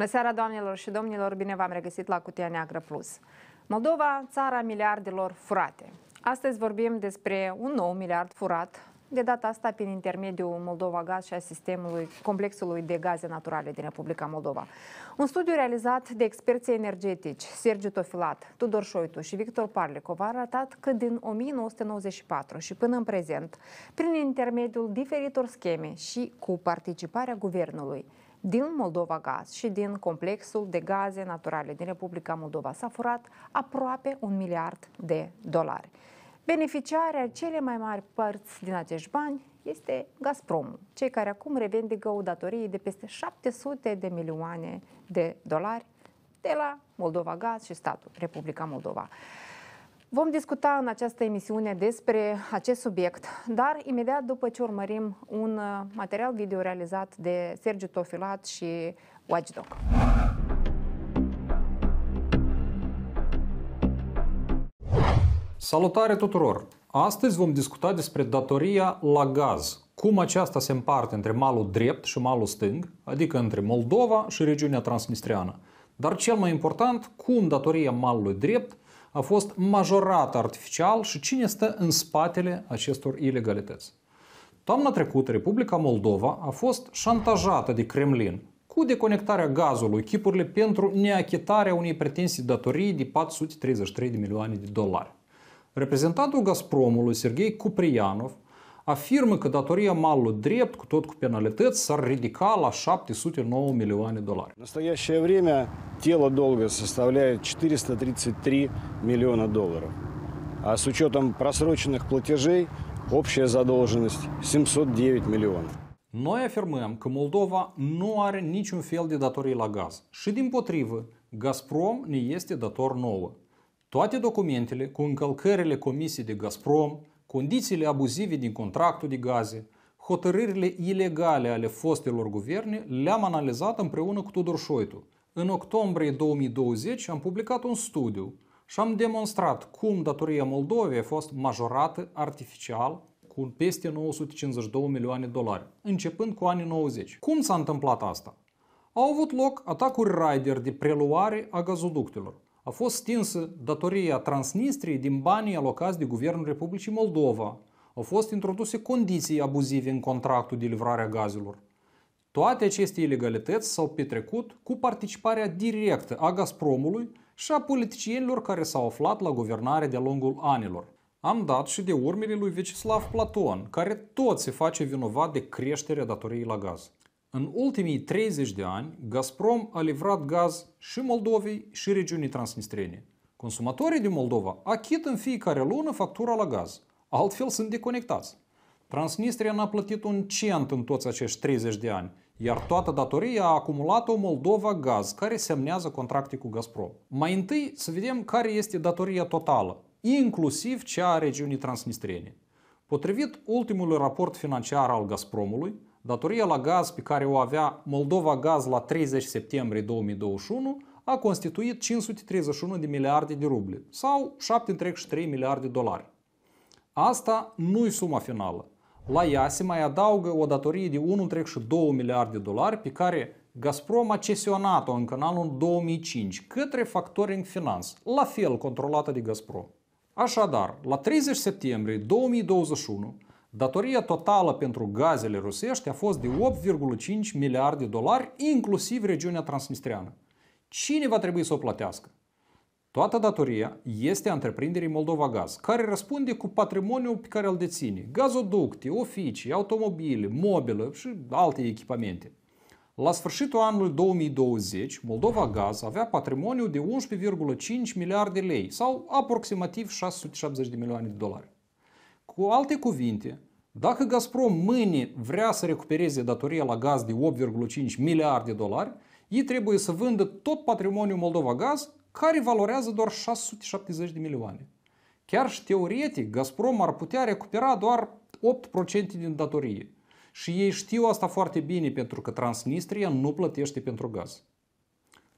Bună seara, doamnelor și domnilor! Bine v-am regăsit la Cutia Neagră Plus. Moldova, țara miliardelor furate. Astăzi vorbim despre un nou miliard furat, de data asta prin intermediul Moldova Gaz și a sistemului complexului de gaze naturale din Republica Moldova. Un studiu realizat de experții energetici Sergiu Tofilat, Tudor Șoitu și Victor Parlicov a arătat că din 1994 și până în prezent, prin intermediul diferitor scheme și cu participarea guvernului, din Moldova Gaz și din complexul de gaze naturale din Republica Moldova s-a furat aproape un miliard de dolari. Beneficiarea cele mai mari părți din acești bani este Gazprom, cei care acum revendică o datorie de peste 700 de milioane de dolari de la Moldova Gaz și statul Republica Moldova. Vom discuta în această emisiune despre acest subiect, dar imediat după ce urmărim un uh, material video realizat de Sergiu Tofilat și Watchdog. Salutare tuturor! Astăzi vom discuta despre datoria la gaz, cum aceasta se împarte între malul drept și malul stâng, adică între Moldova și regiunea Transnistriană. Dar cel mai important, cum datoria malului drept a fost majorată artificial și cine stă în spatele acestor ilegalități. Toamna trecută, Republica Moldova a fost șantajată de Kremlin cu deconectarea gazului chipurile pentru neachitarea unei pretensii datorii de 433 de milioane de dolari. Reprezentantul Gazpromului, Sergei Cuprianov, afirmă că datoria malului drept, cu tot cu penalități, s-ar ridica la 709 milioane de dolari. În настоящее время тело долга составляет 433 миллиона долларов. А с учетом просроченных платежей общая задолженность 709 миллионов. Noi afirmăm că Moldova nu are niciun fel de datorii la gaz și, din potrivă, Gazprom ne este dator nouă. Toate documentele cu încălcările comisii de Gazprom, condițiile abuzive din contractul de gaze, hotărârile ilegale ale fostelor guverne le-am analizat împreună cu Tudor Șoitu. În octombrie 2020 am publicat un studiu și am demonstrat cum datoria Moldovei a fost majorată artificial cu peste 952 milioane de dolari, începând cu anii 90. Cum s-a întâmplat asta? Au avut loc atacuri rider de preluare a gazoductelor, a fost stinsă datoria Transnistriei din banii alocați de Guvernul Republicii Moldova. Au fost introduse condiții abuzive în contractul de livrare a gazelor. Toate aceste ilegalități s-au petrecut cu participarea directă a Gazpromului și a politicienilor care s-au aflat la guvernare de-a lungul anilor. Am dat și de urmele lui Vecislav Platon, care tot se face vinovat de creșterea datoriei la gaz. În ultimii 30 de ani, Gazprom a livrat gaz și Moldovei și regiunii transnistrene. Consumatorii din Moldova achit în fiecare lună factura la gaz, altfel sunt deconectați. Transnistria n-a plătit un cent în toți acești 30 de ani, iar toată datoria a acumulat-o Moldova Gaz, care semnează contracte cu Gazprom. Mai întâi să vedem care este datoria totală, inclusiv cea a regiunii transnistrene. Potrivit ultimului raport financiar al Gazpromului, Datoria la gaz pe care o avea Moldova Gaz la 30 septembrie 2021 a constituit 531 de miliarde de ruble sau 7,3 miliarde de dolari. Asta nu-i suma finală. La ea se mai adaugă o datorie de 1,2 miliarde de dolari pe care Gazprom a cesionat-o încă în anul 2005 către Factoring Finance, la fel controlată de Gazprom. Așadar, la 30 septembrie 2021, Datoria totală pentru gazele rusești a fost de 8,5 miliarde de dolari, inclusiv regiunea transnistriană. Cine va trebui să o plătească? Toată datoria este a întreprinderii Moldova Gaz, care răspunde cu patrimoniul pe care îl deține, gazoducte, oficii, automobile, mobilă și alte echipamente. La sfârșitul anului 2020, Moldova Gaz avea patrimoniu de 11,5 miliarde lei sau aproximativ 670 de milioane de dolari. Cu alte cuvinte, dacă Gazprom mâine vrea să recupereze datoria la gaz de 8,5 miliarde de dolari, ei trebuie să vândă tot patrimoniul Moldova Gaz, care valorează doar 670 de milioane. Chiar și teoretic, Gazprom ar putea recupera doar 8% din datorie. Și ei știu asta foarte bine pentru că Transnistria nu plătește pentru gaz.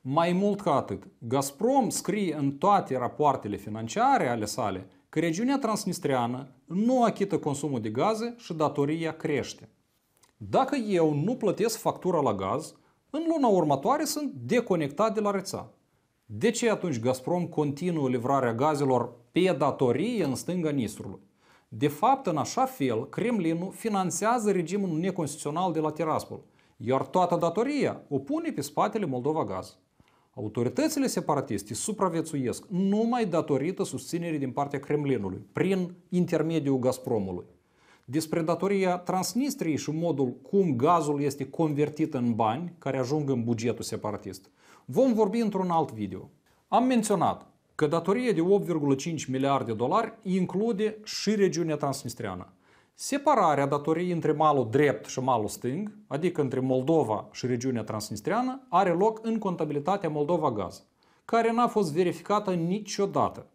Mai mult ca atât, Gazprom scrie în toate rapoartele financiare ale sale că regiunea transnistriană nu achită consumul de gaze și datoria crește. Dacă eu nu plătesc factura la gaz, în luna următoare sunt deconectat de la rețea. De ce atunci Gazprom continuă livrarea gazelor pe datorie în stânga Nistrului? De fapt, în așa fel, Kremlinul finanțează regimul neconstituțional de la Tiraspol, iar toată datoria o pune pe spatele Moldova Gaz. Autoritățile separatiste supraviețuiesc numai datorită susținerii din partea Kremlinului, prin intermediul Gazpromului. Despre datoria Transnistriei și modul cum gazul este convertit în bani care ajung în bugetul separatist, vom vorbi într-un alt video. Am menționat că datoria de 8,5 miliarde de dolari include și regiunea transnistriană separarea datoriei între malul drept și malul stâng, adică între Moldova și regiunea Transnistriană, are loc în contabilitatea Moldova Gaz, care n-a fost verificată niciodată.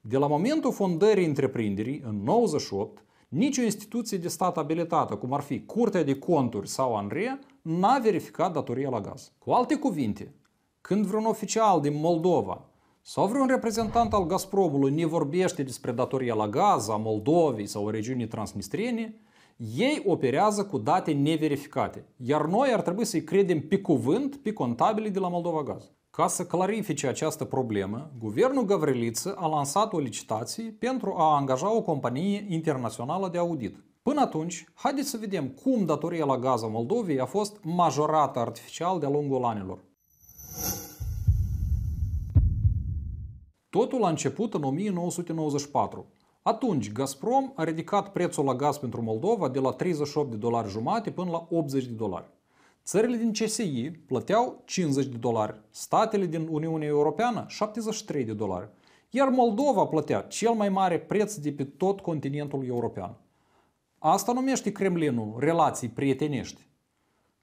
De la momentul fondării întreprinderii, în 98, nicio instituție de stat abilitată, cum ar fi Curtea de Conturi sau ANRE, n-a verificat datoria la gaz. Cu alte cuvinte, când vreun oficial din Moldova sau vreun reprezentant al Gazpromului ne vorbește despre datoria la gaz a Moldovei sau a regiunii transnistriene, ei operează cu date neverificate, iar noi ar trebui să-i credem pe cuvânt pe contabile de la Moldova Gaz. Ca să clarifice această problemă, guvernul Gavriliță a lansat o licitație pentru a angaja o companie internațională de audit. Până atunci, haideți să vedem cum datoria la gaz a Moldovei a fost majorată artificial de-a lungul anilor. Totul a început în 1994. Atunci, Gazprom a ridicat prețul la gaz pentru Moldova de la 38 de dolari jumate până la 80 de dolari. Țările din CSI plăteau 50 de dolari, statele din Uniunea Europeană 73 de dolari, iar Moldova plătea cel mai mare preț de pe tot continentul european. Asta numește Kremlinul relații prietenești.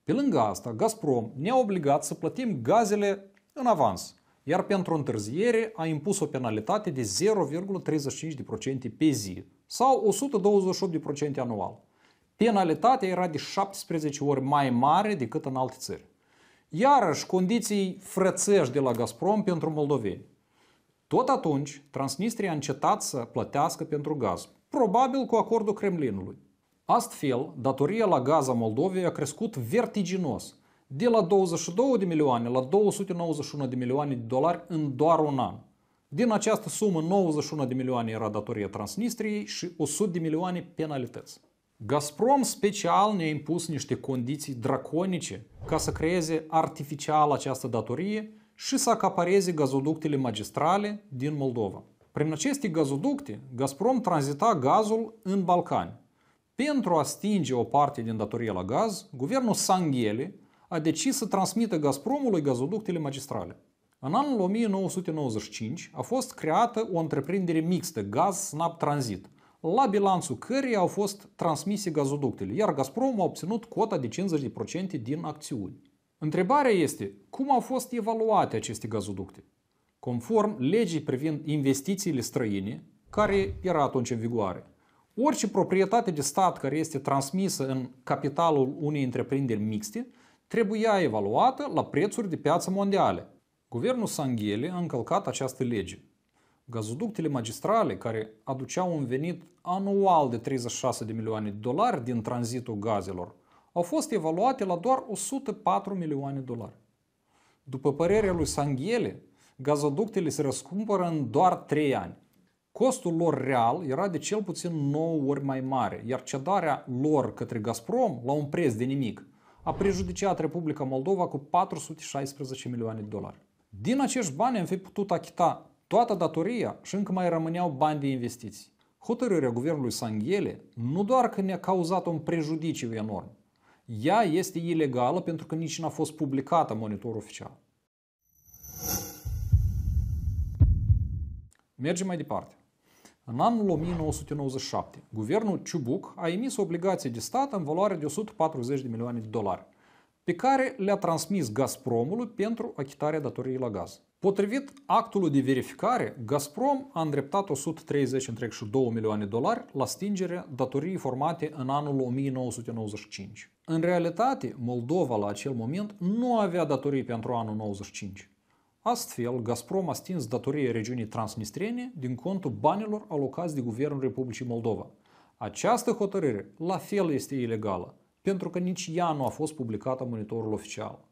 Pe lângă asta, Gazprom ne-a obligat să plătim gazele în avans – iar pentru întârziere a impus o penalitate de 0,35% pe zi sau 128% anual. Penalitatea era de 17 ori mai mare decât în alte țări. Iarăși, condiții frățești de la Gazprom pentru moldoveni. Tot atunci, Transnistria a încetat să plătească pentru gaz, probabil cu acordul Kremlinului. Astfel, datoria la gaz a Moldovei a crescut vertiginos – de la 22 de milioane la 291 de milioane de dolari în doar un an. Din această sumă, 91 de milioane era datoria Transnistriei și 100 de milioane penalități. Gazprom special ne-a impus niște condiții draconice ca să creeze artificial această datorie și să acapareze gazoductele magistrale din Moldova. Prin aceste gazoducte, Gazprom tranzita gazul în Balcani. Pentru a stinge o parte din datoria la gaz, guvernul Sanghele a decis să transmită Gazpromului gazoductele magistrale. În anul 1995 a fost creată o întreprindere mixtă, Gaz-Snap Transit, la bilanțul căreia au fost transmise gazoductele, iar Gazprom a obținut cota de 50% din acțiuni. Întrebarea este, cum au fost evaluate aceste gazoducte? Conform legii privind investițiile străine, care era atunci în vigoare, orice proprietate de stat care este transmisă în capitalul unei întreprinderi mixte trebuia evaluată la prețuri de piață mondiale. Guvernul Sanghele a încălcat această lege. Gazoductele magistrale, care aduceau un venit anual de 36 de milioane de dolari din tranzitul gazelor, au fost evaluate la doar 104 milioane de dolari. După părerea lui Sanghele, gazoductele se răscumpără în doar 3 ani. Costul lor real era de cel puțin 9 ori mai mare, iar cedarea lor către Gazprom la un preț de nimic – a prejudiciat Republica Moldova cu 416 milioane de dolari. Din acești bani am fi putut achita toată datoria și încă mai rămâneau bani de investiții. Hotărârea guvernului Sanghele nu doar că ne-a cauzat un prejudiciu enorm, ea este ilegală pentru că nici n-a fost publicată monitor oficial. Mergem mai departe. În anul 1997, guvernul Ciubuc a emis obligații de stat în valoare de 140 de milioane de dolari, pe care le-a transmis Gazpromului pentru achitarea datoriei la gaz. Potrivit actului de verificare, Gazprom a îndreptat 132 milioane de dolari la stingerea datoriei formate în anul 1995. În realitate, Moldova la acel moment nu avea datorii pentru anul 95. Astfel, Gazprom a stins datoria regiunii transnistrene din contul banilor alocați de Guvernul Republicii Moldova. Această hotărâre la fel este ilegală, pentru că nici ea nu a fost publicată în monitorul oficial.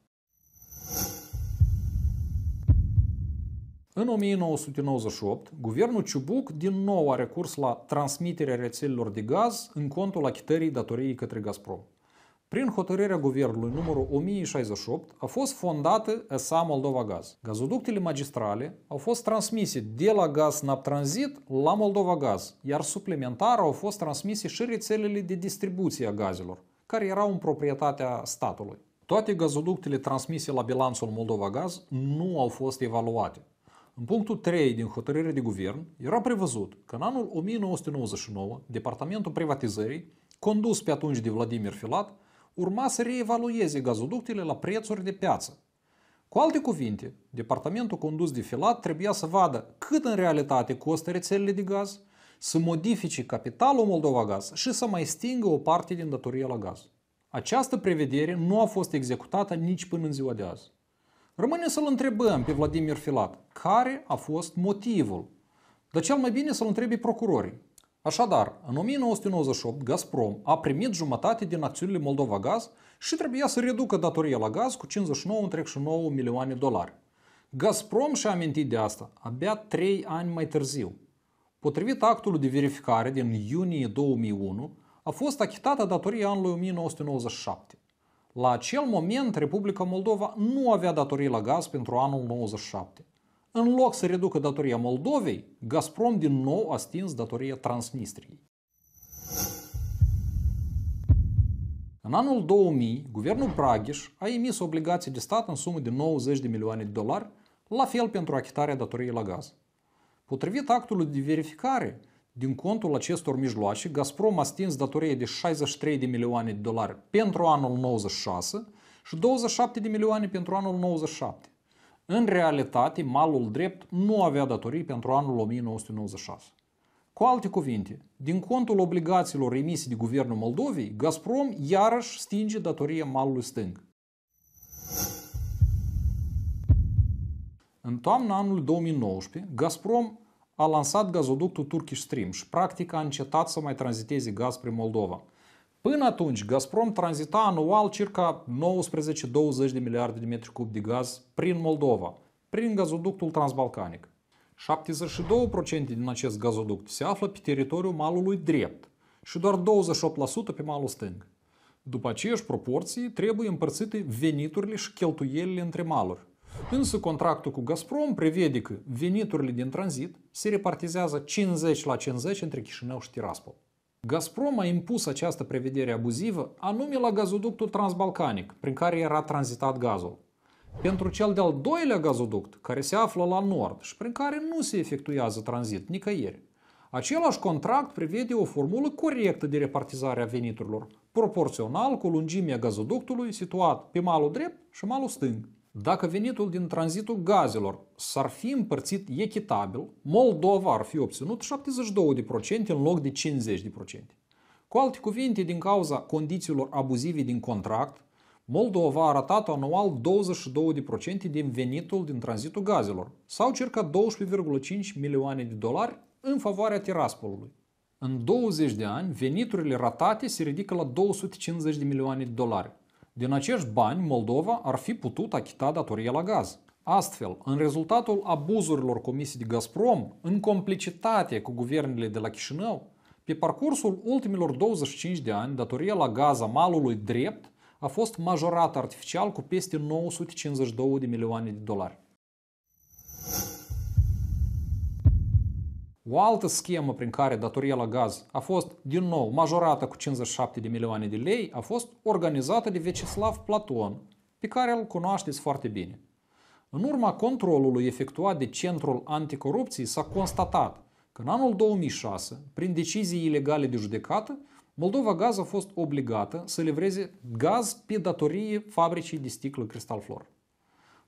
În 1998, guvernul Ciubuc din nou a recurs la transmiterea rețelelor de gaz în contul achitării datoriei către Gazprom. Prin hotărârea guvernului numărul 1068 a fost fondată ESA Moldova Gaz. Gazoductele magistrale au fost transmise de la Gaz Nap Transit la Moldova Gaz, iar suplimentar au fost transmise și rețelele de distribuție a gazelor, care erau în proprietatea statului. Toate gazoductele transmise la bilanțul Moldova Gaz nu au fost evaluate. În punctul 3 din hotărârea de guvern era prevăzut că în anul 1999 Departamentul Privatizării, condus pe atunci de Vladimir Filat, urma să reevalueze gazoductele la prețuri de piață. Cu alte cuvinte, departamentul condus de Filat trebuia să vadă cât în realitate costă rețelele de gaz, să modifice capitalul Moldova Gaz și să mai stingă o parte din datoria la gaz. Această prevedere nu a fost executată nici până în ziua de azi. Rămâne să-l întrebăm pe Vladimir Filat care a fost motivul. Dar cel mai bine să-l întrebi procurorii. Așadar, în 1998, Gazprom a primit jumătate din acțiunile Moldova Gaz și trebuia să reducă datoria la gaz cu 59,9 milioane dolari. Gazprom și-a amintit de asta abia 3 ani mai târziu. Potrivit actului de verificare din iunie 2001, a fost achitată datoria anului 1997. La acel moment, Republica Moldova nu avea datorii la gaz pentru anul 97. În loc să reducă datoria Moldovei, Gazprom din nou a stins datoria Transnistriei. În anul 2000, guvernul Braghiș a emis obligații de stat în sumă de 90 de milioane de dolari, la fel pentru achitarea datoriei la gaz. Potrivit actului de verificare, din contul acestor mijloace, Gazprom a stins datoria de 63 de milioane de dolari pentru anul 96 și 27 de milioane pentru anul 97. În realitate, malul drept nu avea datorii pentru anul 1996. Cu alte cuvinte, din contul obligațiilor emise de Guvernul Moldovei, Gazprom iarăși stinge datoria malului stâng. În toamna anului 2019, Gazprom a lansat gazoductul Turkish Stream și practic a încetat să mai tranziteze gaz prin Moldova – Până atunci, Gazprom tranzita anual circa 19-20 de miliarde de metri cub de gaz prin Moldova, prin gazoductul transbalcanic. 72% din acest gazoduct se află pe teritoriul malului drept și doar 28% pe malul stâng. După aceeași proporții trebuie împărțite veniturile și cheltuielile între maluri. Însă contractul cu Gazprom prevede că veniturile din tranzit se repartizează 50 la 50 între Chișinău și Tiraspol. Gazprom a impus această prevedere abuzivă anume la gazoductul transbalcanic, prin care era tranzitat gazul. Pentru cel de-al doilea gazoduct, care se află la nord și prin care nu se efectuează tranzit nicăieri. Același contract prevede o formulă corectă de repartizare a veniturilor, proporțional cu lungimea gazoductului situat pe malul drept și malul stâng. Dacă venitul din tranzitul gazelor s-ar fi împărțit echitabil, Moldova ar fi obținut 72% în loc de 50%. Cu alte cuvinte, din cauza condițiilor abuzive din contract, Moldova a ratat anual 22% din venitul din tranzitul gazelor, sau circa 12,5 milioane de dolari în favoarea Tiraspolului. În 20 de ani, veniturile ratate se ridică la 250 de milioane de dolari, din acești bani, Moldova ar fi putut achita datoria la gaz. Astfel, în rezultatul abuzurilor comise de Gazprom, în complicitate cu guvernele de la Chișinău, pe parcursul ultimilor 25 de ani, datoria la gaz a malului drept a fost majorată artificial cu peste 952 de milioane de dolari. O altă schemă prin care datoria la gaz a fost din nou majorată cu 57 de milioane de lei a fost organizată de Vecislav Platon, pe care îl cunoașteți foarte bine. În urma controlului efectuat de Centrul Anticorupției s-a constatat că în anul 2006, prin decizii ilegale de judecată, Moldova Gaz a fost obligată să livreze gaz pe datorie fabricii de sticlă Cristal Flor.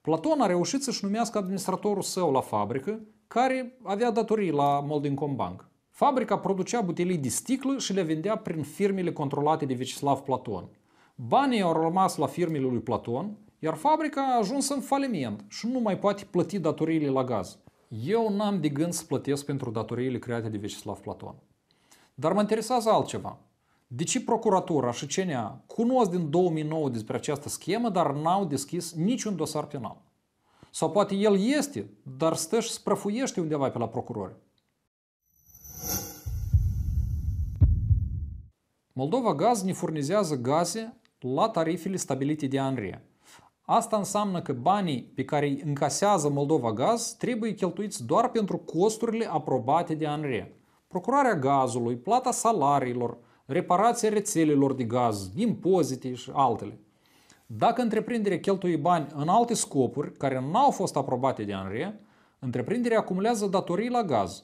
Platon a reușit să-și numească administratorul său la fabrică, care avea datorii la Moldincom Bank. Fabrica producea butelii de sticlă și le vindea prin firmele controlate de Vecislav Platon. Banii au rămas la firmele lui Platon, iar fabrica a ajuns în faliment și nu mai poate plăti datoriile la gaz. Eu n-am de gând să plătesc pentru datoriile create de Vecislav Platon. Dar mă interesează altceva. Deci procuratura și CNA cunosc din 2009 despre această schemă, dar n-au deschis niciun dosar penal. Sau poate el este, dar stă și sprăfuiește undeva pe la procurori. Moldova Gaz ne furnizează gaze la tarifele stabilite de ANRE. Asta înseamnă că banii pe care îi încasează Moldova Gaz trebuie cheltuiți doar pentru costurile aprobate de ANRE. Procurarea gazului, plata salariilor, reparația rețelelor de gaz, impozite și altele. Dacă întreprinderea cheltuie bani în alte scopuri care nu au fost aprobate de ANRE, întreprinderea acumulează datorii la gaz.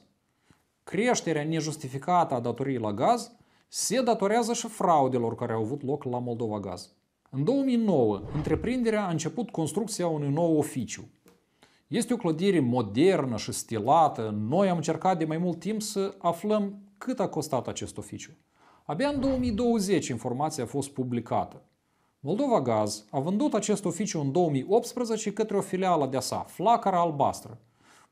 Creșterea nejustificată a datoriei la gaz se datorează și fraudelor care au avut loc la Moldova Gaz. În 2009, întreprinderea a început construcția unui nou oficiu. Este o clădire modernă și stilată. Noi am încercat de mai mult timp să aflăm cât a costat acest oficiu. Abia în 2020 informația a fost publicată. Moldova Gaz a vândut acest oficiu în 2018 către o filială de-a sa, Flacăra Albastră.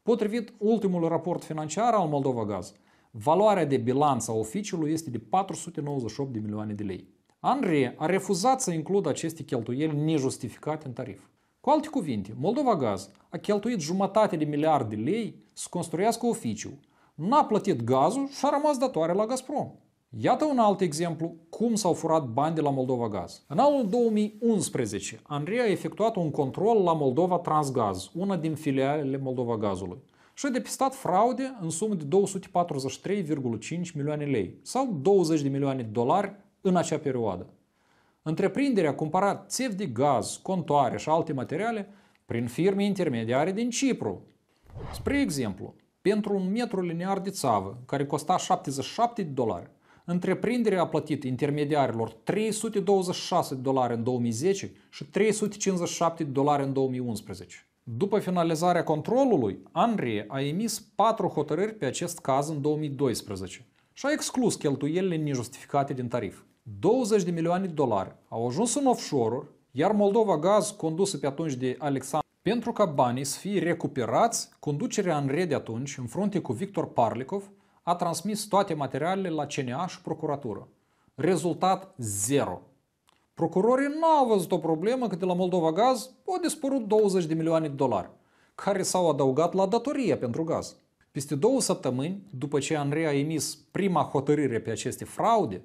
Potrivit ultimul raport financiar al Moldova Gaz, valoarea de bilanț a oficiului este de 498 de milioane de lei. Andrei, a refuzat să includă aceste cheltuieli nejustificate în tarif. Cu alte cuvinte, Moldova Gaz a cheltuit jumătate de miliard de lei să construiască oficiu, n-a plătit gazul și a rămas datoare la Gazprom. Iată un alt exemplu cum s-au furat bani de la Moldova Gaz. În anul 2011, Andrei a efectuat un control la Moldova Transgaz, una din filialele Moldova Gazului, și a depistat fraude în sumă de 243,5 milioane lei sau 20 de milioane de dolari în acea perioadă. Întreprinderea cumpăra țevi de gaz, contoare și alte materiale prin firme intermediare din Cipru. Spre exemplu, pentru un metru linear de țavă, care costa 77 de dolari, Întreprinderea a plătit intermediarilor 326 de dolari în 2010 și 357 de dolari în 2011. După finalizarea controlului, Andrei a emis patru hotărâri pe acest caz în 2012 și a exclus cheltuielile nejustificate din tarif. 20 de milioane de dolari au ajuns în offshore iar Moldova Gaz, condusă pe atunci de Alexandru, pentru ca banii să fie recuperați, conducerea în de atunci, în frunte cu Victor Parlikov, a transmis toate materialele la CNA și procuratură. Rezultat zero. Procurorii n-au văzut o problemă că de la Moldova Gaz au dispărut 20 de milioane de dolari, care s-au adăugat la datorie pentru gaz. Peste două săptămâni, după ce Andrei a emis prima hotărâre pe aceste fraude,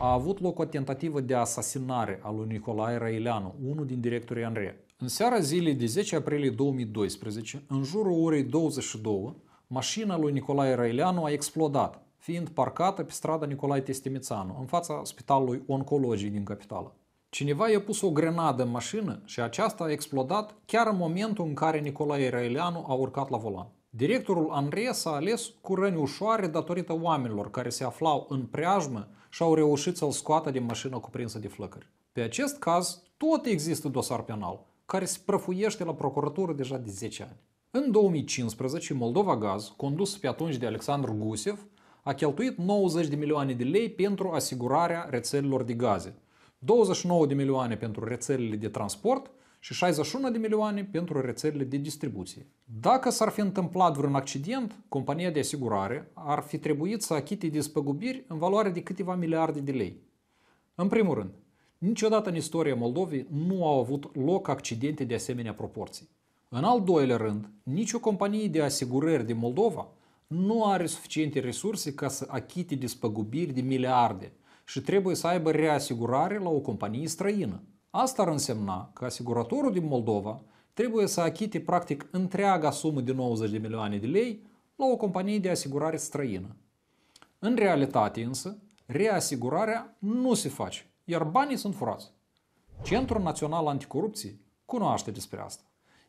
a avut loc o tentativă de asasinare a lui Nicolae Raileanu, unul din directorii Andrei. În seara zilei de 10 aprilie 2012, în jurul orei 22, mașina lui Nicolae Răileanu a explodat, fiind parcată pe strada Nicolae Testimițanu, în fața Spitalului Oncologiei din capitală. Cineva i-a pus o grenadă în mașină și aceasta a explodat chiar în momentul în care Nicolae Răileanu a urcat la volan. Directorul Andrei s-a ales cu răni ușoare datorită oamenilor care se aflau în preajmă și au reușit să-l scoată din mașină cuprinsă de flăcări. Pe acest caz, tot există dosar penal, care se prăfuiește la procuratură deja de 10 ani. În 2015, Moldova Gaz, condus pe atunci de Alexandru Gusev, a cheltuit 90 de milioane de lei pentru asigurarea rețelelor de gaze, 29 de milioane pentru rețelele de transport și 61 de milioane pentru rețelele de distribuție. Dacă s-ar fi întâmplat vreun accident, compania de asigurare ar fi trebuit să achite despăgubiri în valoare de câteva miliarde de lei. În primul rând, niciodată în istoria Moldovei nu au avut loc accidente de asemenea proporții. În al doilea rând, nicio companie de asigurări din Moldova nu are suficiente resurse ca să achite despăgubiri de miliarde și trebuie să aibă reasigurare la o companie străină. Asta ar însemna că asiguratorul din Moldova trebuie să achite practic întreaga sumă de 90 de milioane de lei la o companie de asigurare străină. În realitate însă, reasigurarea nu se face, iar banii sunt furați. Centrul Național Anticorupție cunoaște despre asta.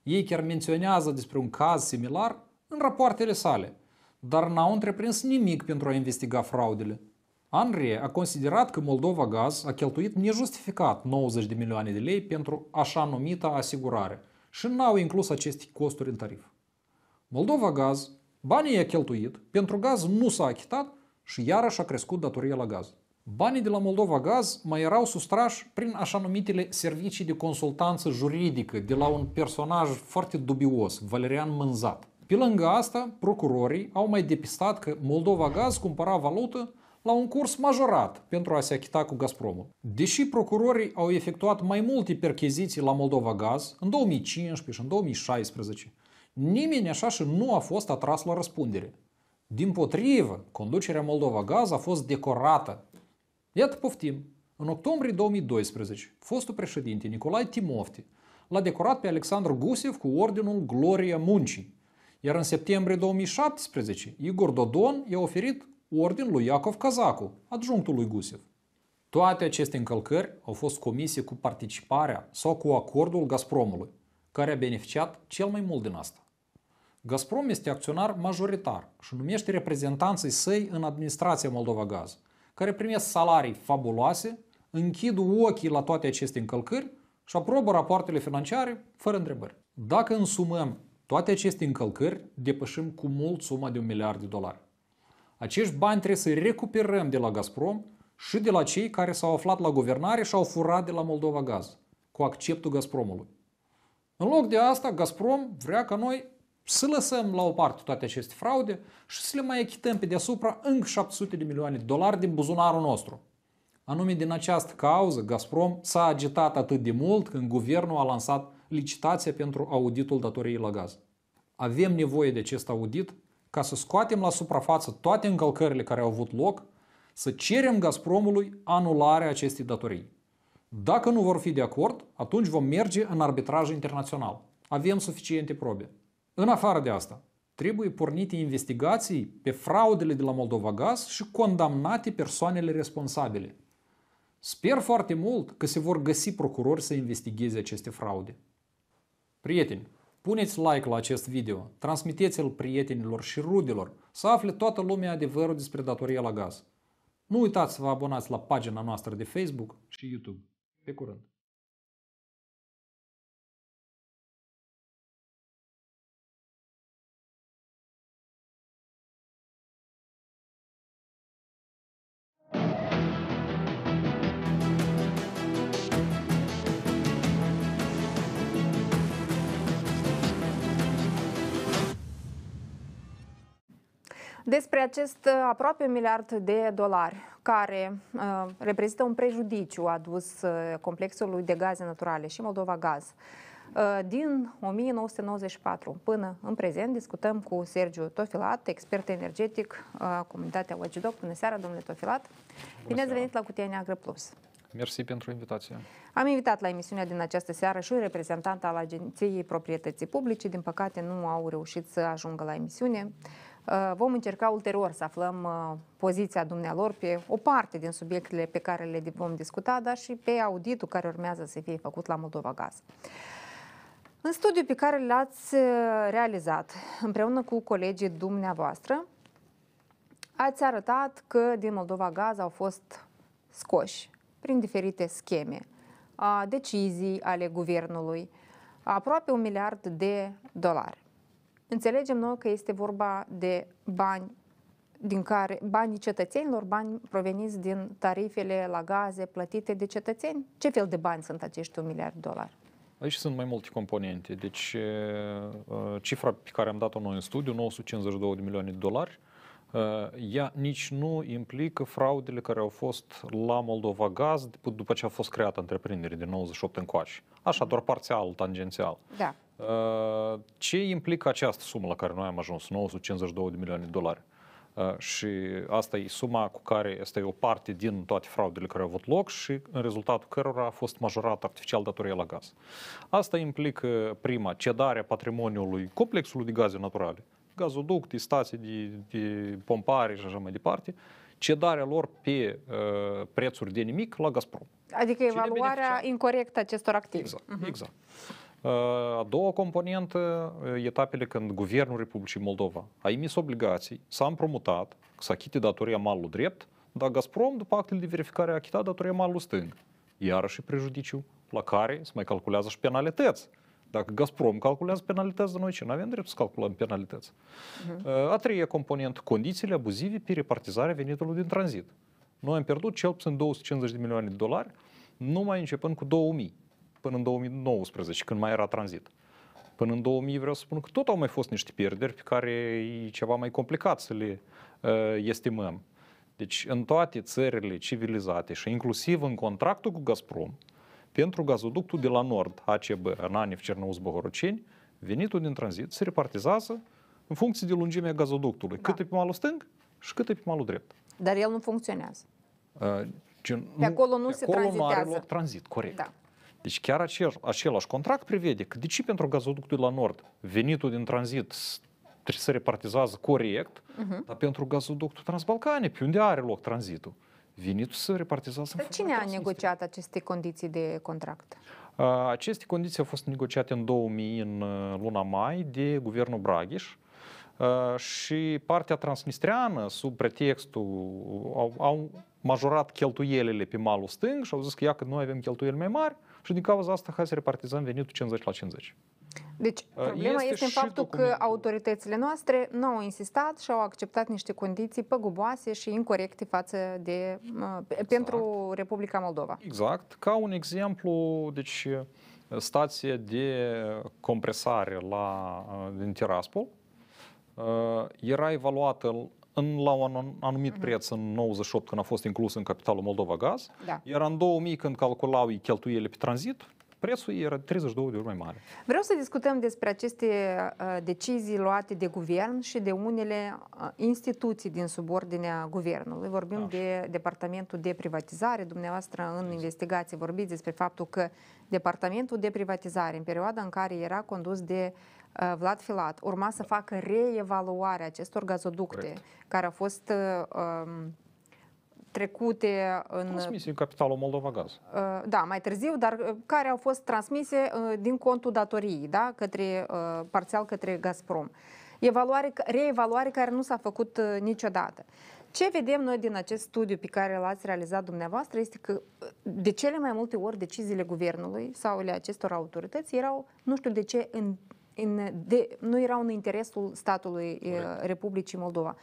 Ei chiar menționează despre un caz similar în rapoartele sale, dar n-au întreprins nimic pentru a investiga fraudele. Andrei a considerat că Moldova Gaz a cheltuit nejustificat 90 de milioane de lei pentru așa numita asigurare și n-au inclus aceste costuri în tarif. Moldova Gaz banii a cheltuit, pentru gaz nu s-a achitat și iarăși a crescut datoria la gaz. Banii de la Moldova Gaz mai erau sustrași prin așa numitele servicii de consultanță juridică de la un personaj foarte dubios, Valerian Mânzat. Pe lângă asta, procurorii au mai depistat că Moldova Gaz cumpăra valută la un curs majorat pentru a se achita cu Gazpromul. Deși procurorii au efectuat mai multe percheziții la Moldova Gaz în 2015 și în 2016, nimeni așa și nu a fost atras la răspundere. Din potrivă, conducerea Moldova Gaz a fost decorată Iată poftim, în octombrie 2012, fostul președinte Nicolae Timofti l-a decorat pe Alexandru Gusev cu ordinul Gloria Muncii, iar în septembrie 2017, Igor Dodon i-a oferit ordin lui Iacov Cazacu, adjunctul lui Gusev. Toate aceste încălcări au fost comise cu participarea sau cu acordul Gazpromului, care a beneficiat cel mai mult din asta. Gazprom este acționar majoritar și numește reprezentanții săi în administrația Moldova Gaz – care primesc salarii fabuloase, închid ochii la toate aceste încălcări și aprobă rapoartele financiare fără întrebări. Dacă însumăm toate aceste încălcări, depășim cu mult suma de un miliard de dolari. Acești bani trebuie să-i recuperăm de la Gazprom și de la cei care s-au aflat la guvernare și au furat de la Moldova gaz, cu acceptul Gazpromului. În loc de asta, Gazprom vrea ca noi să lăsăm la o parte toate aceste fraude și să le mai achităm pe deasupra încă 700 de milioane de dolari din buzunarul nostru. Anume din această cauză, Gazprom s-a agitat atât de mult când guvernul a lansat licitația pentru auditul datoriei la gaz. Avem nevoie de acest audit ca să scoatem la suprafață toate încălcările care au avut loc, să cerem Gazpromului anularea acestei datorii. Dacă nu vor fi de acord, atunci vom merge în arbitraj internațional. Avem suficiente probe. În afară de asta, trebuie pornite investigații pe fraudele de la Moldova Gaz și condamnate persoanele responsabile. Sper foarte mult că se vor găsi procurori să investigheze aceste fraude. Prieteni, puneți like la acest video, transmiteți-l prietenilor și rudelor, să afle toată lumea adevărul despre datoria la gaz. Nu uitați să vă abonați la pagina noastră de Facebook și YouTube. Pe curând! Despre acest uh, aproape miliard de dolari care uh, reprezintă un prejudiciu adus uh, complexului de gaze naturale și Moldova Gaz. Uh, din 1994 până în prezent discutăm cu Sergiu Tofilat, expert energetic, uh, comunitatea Wagidoc. Bună seara, domnule Tofilat! Bine ați venit la Cutia Neagră Plus! Mersi pentru invitație. Am invitat la emisiunea din această seară și un reprezentant al Agenției Proprietății Publice. Din păcate, nu au reușit să ajungă la emisiune. Uh, vom încerca ulterior să aflăm uh, poziția dumnealor pe o parte din subiectele pe care le vom discuta, dar și pe auditul care urmează să fie făcut la Moldova Gaz. În studiul pe care l-ați uh, realizat împreună cu colegii dumneavoastră, ați arătat că din Moldova Gaz au fost scoși prin diferite scheme decizii ale guvernului aproape un miliard de dolari. Înțelegem noi că este vorba de bani din care banii cetățenilor, bani proveniți din tarifele la gaze plătite de cetățeni? Ce fel de bani sunt acești 1 miliard de dolari? Aici sunt mai multe componente. Deci, cifra pe care am dat-o noi în studiu, 952 de milioane de dolari, ea nici nu implică fraudele care au fost la Moldova Gaz după ce a fost creată întreprinderea din 98 încoace. Așa, doar parțial, tangențial. Da. Ce implică această sumă la care noi am ajuns, 952 de milioane de dolari? Uh, și asta e suma cu care, este o parte din toate fraudele care au avut loc și în rezultatul cărora a fost majorat artificial datoria la gaz. Asta implică, prima, cedarea patrimoniului complexului de gaze naturale, gazoducte, stații de, de pompare și așa mai departe, cedarea lor pe uh, prețuri de nimic la Gazprom. Adică evaluarea incorrectă acestor active. Exact, uh-huh. exact. A doua componentă, etapele când Guvernul Republicii Moldova a emis obligații, s-a împrumutat să achite datoria malul drept, dar Gazprom, după actele de verificare, a achitat datoria malul stâng. Iarăși prejudiciu la care se mai calculează și penalități. Dacă Gazprom calculează penalități, de noi ce? Nu avem drept să calculăm penalități. Uh-huh. A treia componentă, condițiile abuzive pe repartizarea venitului din tranzit. Noi am pierdut cel puțin 250 de milioane de dolari numai începând cu 2000 până în 2019, când mai era tranzit. Până în 2000 vreau să spun că tot au mai fost niște pierderi pe care e ceva mai complicat să le uh, estimăm. Deci în toate țările civilizate și inclusiv în contractul cu Gazprom, pentru gazoductul de la nord, ACB, Ananif, Cernăuz, Bohoroceni, venitul din tranzit se repartizează în funcție de lungimea gazoductului. Da. Cât e pe malul stâng și cât e pe malul drept. Dar el nu funcționează. Uh, gen, pe acolo nu, pe se acolo tranzitează. nu are loc tranzit, corect. Da. Deci chiar acel, același contract prevede că de ce pentru gazoductul la nord venitul din tranzit să repartizează corect, uh-huh. dar pentru gazoductul Transbalcane, pe unde are loc tranzitul, venitul să repartizează dar Cine a negociat aceste condiții de contract? Aceste condiții au fost negociate în 2000, în uh, luna mai, de guvernul Braghiș și partea transnistreană, sub pretextul, au, au majorat cheltuielile pe malul stâng și au zis că, ia, că noi avem cheltuieli mai mari, și din cauza asta hai să repartizăm venitul 50 la 50. Deci, problema este, este în faptul că autoritățile noastre nu au insistat și au acceptat niște condiții păguboase și incorrecte față de, exact. pentru Republica Moldova. Exact. Ca un exemplu, deci stație de compresare la, din Tiraspol uh, era evaluată în, la un anumit mhm. preț în 98 când a fost inclus în capitalul Moldova Gaz, da. iar în 2000 când calculau cheltuielile pe tranzit, prețul era 32 de ori mai mare. Vreau să discutăm despre aceste uh, decizii luate de guvern și de unele uh, instituții din subordinea guvernului. Vorbim da. de Departamentul de Privatizare. Dumneavoastră în exact. investigație vorbiți despre faptul că Departamentul de Privatizare, în perioada în care era condus de Uh, Vlad Filat urma să facă reevaluarea acestor gazoducte Correct. care au fost uh, um, trecute în... Transmise în capitalul Moldova Gaz. Uh, da, mai târziu, dar care au fost transmise din contul datoriei, da, către, parțial către Gazprom. Evaluare, reevaluare care nu s-a făcut niciodată. Ce vedem noi din acest studiu pe care l-ați realizat dumneavoastră este că de cele mai multe ori deciziile guvernului sau ale acestor autorități erau, nu știu de ce, în, în, de, nu erau în interesul statului Correct. Republicii Moldova.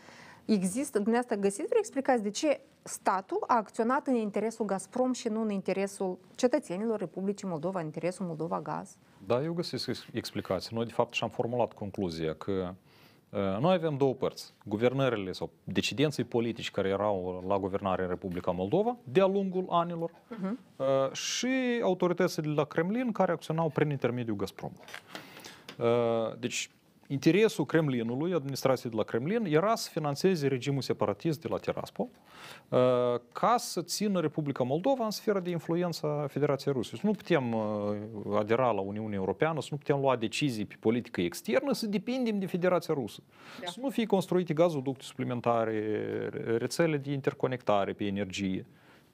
Există, dumneavoastră găsiți vreo explicație de ce statul a acționat în interesul Gazprom și nu în interesul cetățenilor Republicii Moldova, în interesul Moldova Gaz? Da, eu găsesc explicații. Noi, de fapt, și-am formulat concluzia că noi avem două părți. Guvernările sau decidenții politici care erau la guvernare în Republica Moldova de-a lungul anilor uh-huh. și autoritățile de la Kremlin care acționau prin intermediul Gazprom. Deci, interesul Kremlinului, administrației de la Kremlin, era să financeze regimul separatist de la Tiraspol ca să țină Republica Moldova în sferă de influență a Federației Rusă. Să nu putem adera la Uniunea Europeană, să nu putem lua decizii pe politică externă, să depindem de Federația Rusă. Da. Să nu fie construite gazoducte suplimentare, rețele de interconectare pe energie.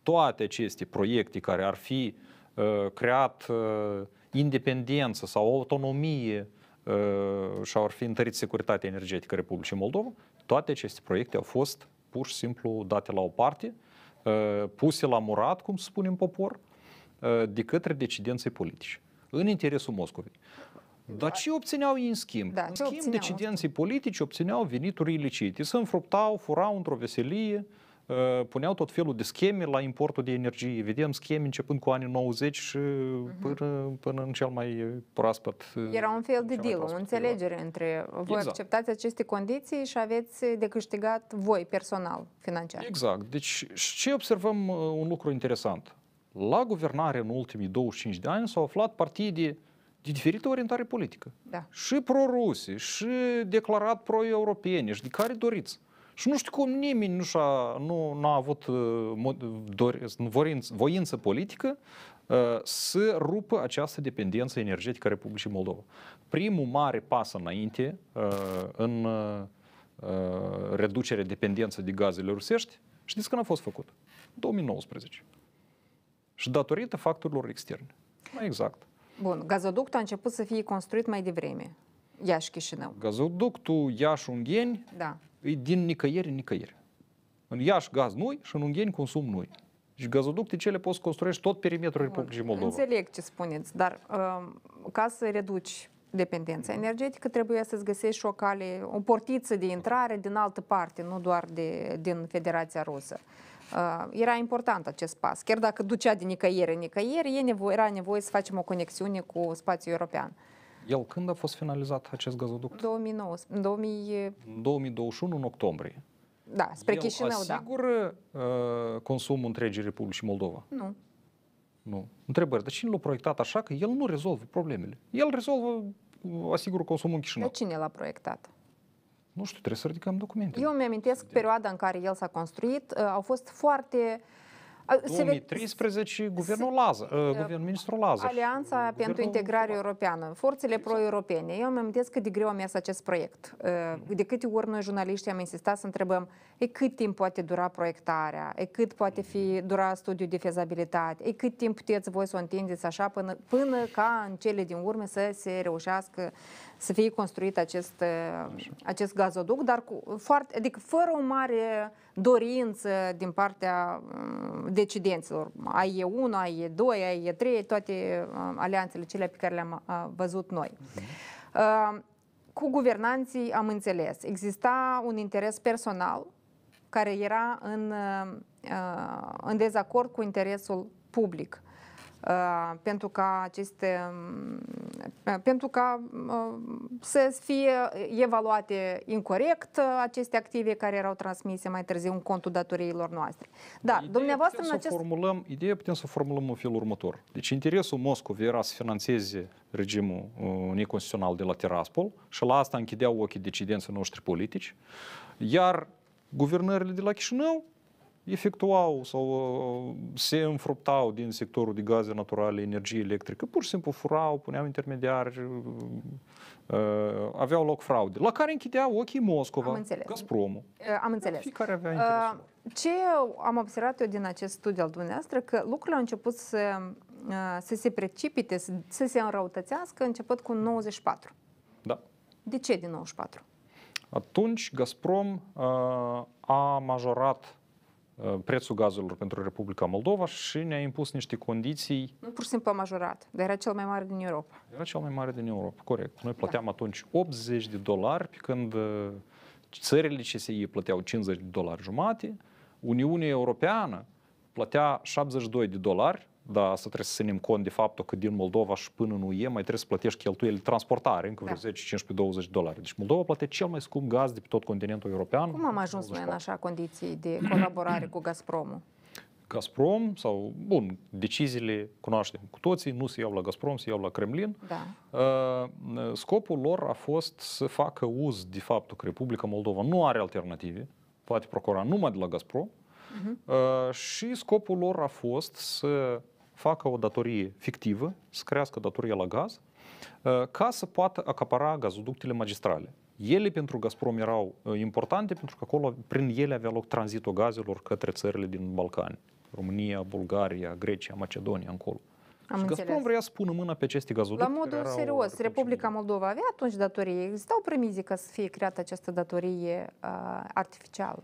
Toate aceste proiecte care ar fi uh, creat uh, independență sau autonomie Uh, și-ar fi întărit securitatea energetică Republicii Moldova, toate aceste proiecte au fost pur și simplu date la o parte, uh, puse la murat, cum spunem popor, popor, uh, de către decidenții politici, în interesul Moscovei. Dar ce obțineau ei în schimb? Da, în schimb, obțineau? decidenții politici obțineau venituri ilicite, se înfruptau, furau într-o veselie, uh, Ă, puneau tot felul de scheme la importul de energie. Vedem scheme începând cu anii 90 și mhm. până, până în cel mai proaspăt. Era un fel de deal, o înțelegere între voi exact. acceptați aceste condiții și aveți de câștigat voi personal financiar. Exact. Deci ce observăm ă, un lucru interesant? La guvernare în ultimii 25 de ani s-au aflat partide de diferită orientare politică. Da. Și pro-ruse, și declarat pro-europene, și deci, de care doriți. Și nu știu cum nimeni nu, a nu, nu a avut uh, mod, voință, politică uh, să rupă această dependență energetică a Republicii Moldova. Primul mare pas înainte uh, în reducerea dependenței de gazele rusești, știți când a fost făcut? 2019. Și datorită factorilor externe. Mai exact. Bun, gazoductul a început să fie construit mai devreme. Iași-Chișinău. Gazoductul Iași-Ungheni da. e din nicăieri în nicăieri. În Iași gaz noi și în Ungheni consum noi. Deci gazoducte cele poți construiești tot perimetrul Republicii Moldova. Înțeleg ce spuneți, dar ca să reduci dependența energetică, trebuie să-ți găsești și o cale, o portiță de intrare din altă parte, nu doar de, din Federația Rusă. Uh, era important acest pas. Chiar dacă ducea din nicăieri în nicăieri, e nevo- era nevoie să facem o conexiune cu spațiul european. Uh, el când a fost finalizat acest gazoduct? 2019, 2000... 2021, în octombrie. Da, spre El Chișinău, asigură, da. Uh, consumul întregii Republicii Moldova? Nu. Nu. Întrebări. Dar deci cine l-a proiectat așa că el nu rezolvă problemele? El rezolvă, uh, asigură consumul în Chișinău. Dar cine l-a proiectat? Nu știu, trebuie să ridicăm documente. Eu îmi amintesc perioada în care el s-a construit, uh, au fost foarte uh, 2013 guvernul Laza, ă, guvernul ministru Lazar. Alianța pentru integrare europeană, forțele exact. pro-europene. Eu îmi amintesc cât de greu a mers acest proiect. Ă, mm. De câte ori noi jurnaliștii am insistat să întrebăm e cât timp poate dura proiectarea, e cât poate fi mhm. dura studiul de fezabilitate, e cât timp puteți voi să o întindeți așa până, până ca în cele din urmă să se reușească să fie construit acest, uh, acest gazoduc, dar cu foarte, adică fără o mare dorință din partea uh, decidenților. Ai E1, ai E2, ai E3, toate uh, alianțele cele pe care le-am văzut noi. Mhm. Cu guvernanții am înțeles. Exista un interes personal care era în, uh, în dezacord cu interesul public. Uh, pentru ca aceste, uh, pentru ca să fie evaluate incorrect aceste active care erau transmise mai târziu în contul datoriilor noastre. Da, ideea dumneavoastră în acest... Formulăm, ideea putem să formulăm în felul următor. Deci interesul Moscovei era să financeze regimul neconstituțional de la Tiraspol și la asta închideau ochii decidenții noștri politici. Iar guvernările de la Chișinău efectuau sau uh, se înfruptau din sectorul de gaze naturale, energie electrică, pur și simplu furau, puneau intermediari, uh, uh, aveau loc fraude, la care închidea ochii Moscova, am înțeles. Gazpromul. Am înțeles. Da, fiecare avea Ce am observat eu din acest studiu al dumneavoastră, că lucrurile au început să, să se precipite, să se înrăutățească început cu 94. Da. De ce din 94? atunci Gazprom uh, a majorat uh, prețul gazelor pentru Republica Moldova și ne-a impus niște condiții. Nu pur și simplu a majorat, dar era cel mai mare din Europa. Era cel mai mare din Europa, corect. Noi da. plăteam da. atunci 80 de dolari, pe când uh, țările CSI plăteau 50 de dolari jumate, Uniunea Europeană plătea 72 de dolari dar asta trebuie să ținem cont de faptul că din Moldova și până în UE mai trebuie să plătești cheltuieli transportare, încă vreo da. 10, 15, 20 dolari. Deci Moldova plătește cel mai scump gaz de pe tot continentul european. Cum am ajuns noi în așa condiții de colaborare cu Gazpromul? Gazprom sau, bun, deciziile cunoaștem cu toții, nu se iau la Gazprom, se iau la Kremlin. Da. Uh, scopul lor a fost să facă uz de faptul că Republica Moldova nu are alternative, poate procura numai de la Gazprom, uh-huh. și scopul lor a fost să facă o datorie fictivă, să crească datoria la gaz, ă, ca să poată acapara gazoductele magistrale. Ele pentru Gazprom erau ă, importante pentru că acolo, prin ele avea loc tranzitul gazelor către țările din Balcani. România, Bulgaria, Grecia, Macedonia, încolo. Am și Gazprom vrea să pună mâna pe aceste gazoducte. La modul serios, Republica Moldova avea atunci datorie? Existau premizii ca să fie creată această datorie uh, artificială?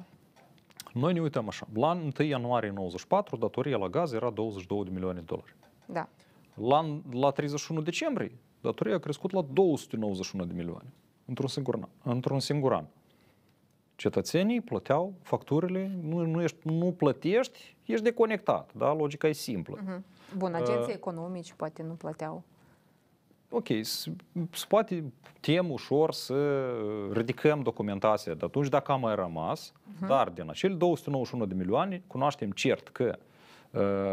Noi ne uităm așa. La 1 ianuarie 94, datoria la gaz era 22 de milioane de dolari. Da. La, la 31 decembrie, datoria a crescut la 291 de milioane. Într-un singur an. Într-un singur an. Cetățenii plăteau facturile, nu, nu, ești, nu plătești, ești deconectat. Da? Logica e simplă. Uh-huh. Bun, agenții uh, economici poate nu plăteau ok, poate tem ușor să ridicăm documentația de atunci dacă a mai rămas, uh-huh. dar din acele 291 de milioane cunoaștem cert că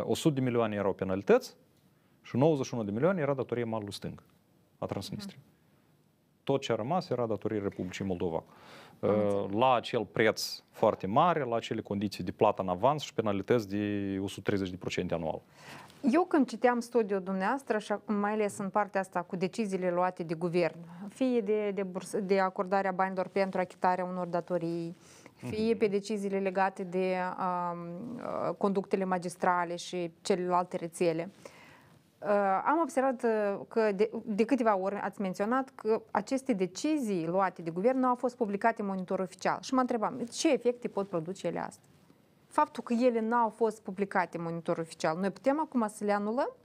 uh, 100 de milioane erau penalități și 91 de milioane era datorie malul stâng a Transnistriei. Uh-huh. Tot ce a rămas era datorie Republicii Moldova. Uh, la acel preț foarte mare, la acele condiții de plată în avans și penalități de 130% anual. Eu când citeam studiul dumneavoastră, și mai ales în partea asta cu deciziile luate de guvern, fie de, de, burs, de acordarea banilor pentru achitarea unor datorii, fie mhm. pe deciziile legate de um, uh, conductele magistrale și celelalte rețele, uh, Uh, am observat uh, că de, de câteva ori ați menționat că aceste decizii luate de guvern nu au fost publicate în monitor oficial. Și mă întrebam, ce efecte pot produce ele asta? Faptul că ele nu au fost publicate în monitor oficial, noi putem acum să le anulăm?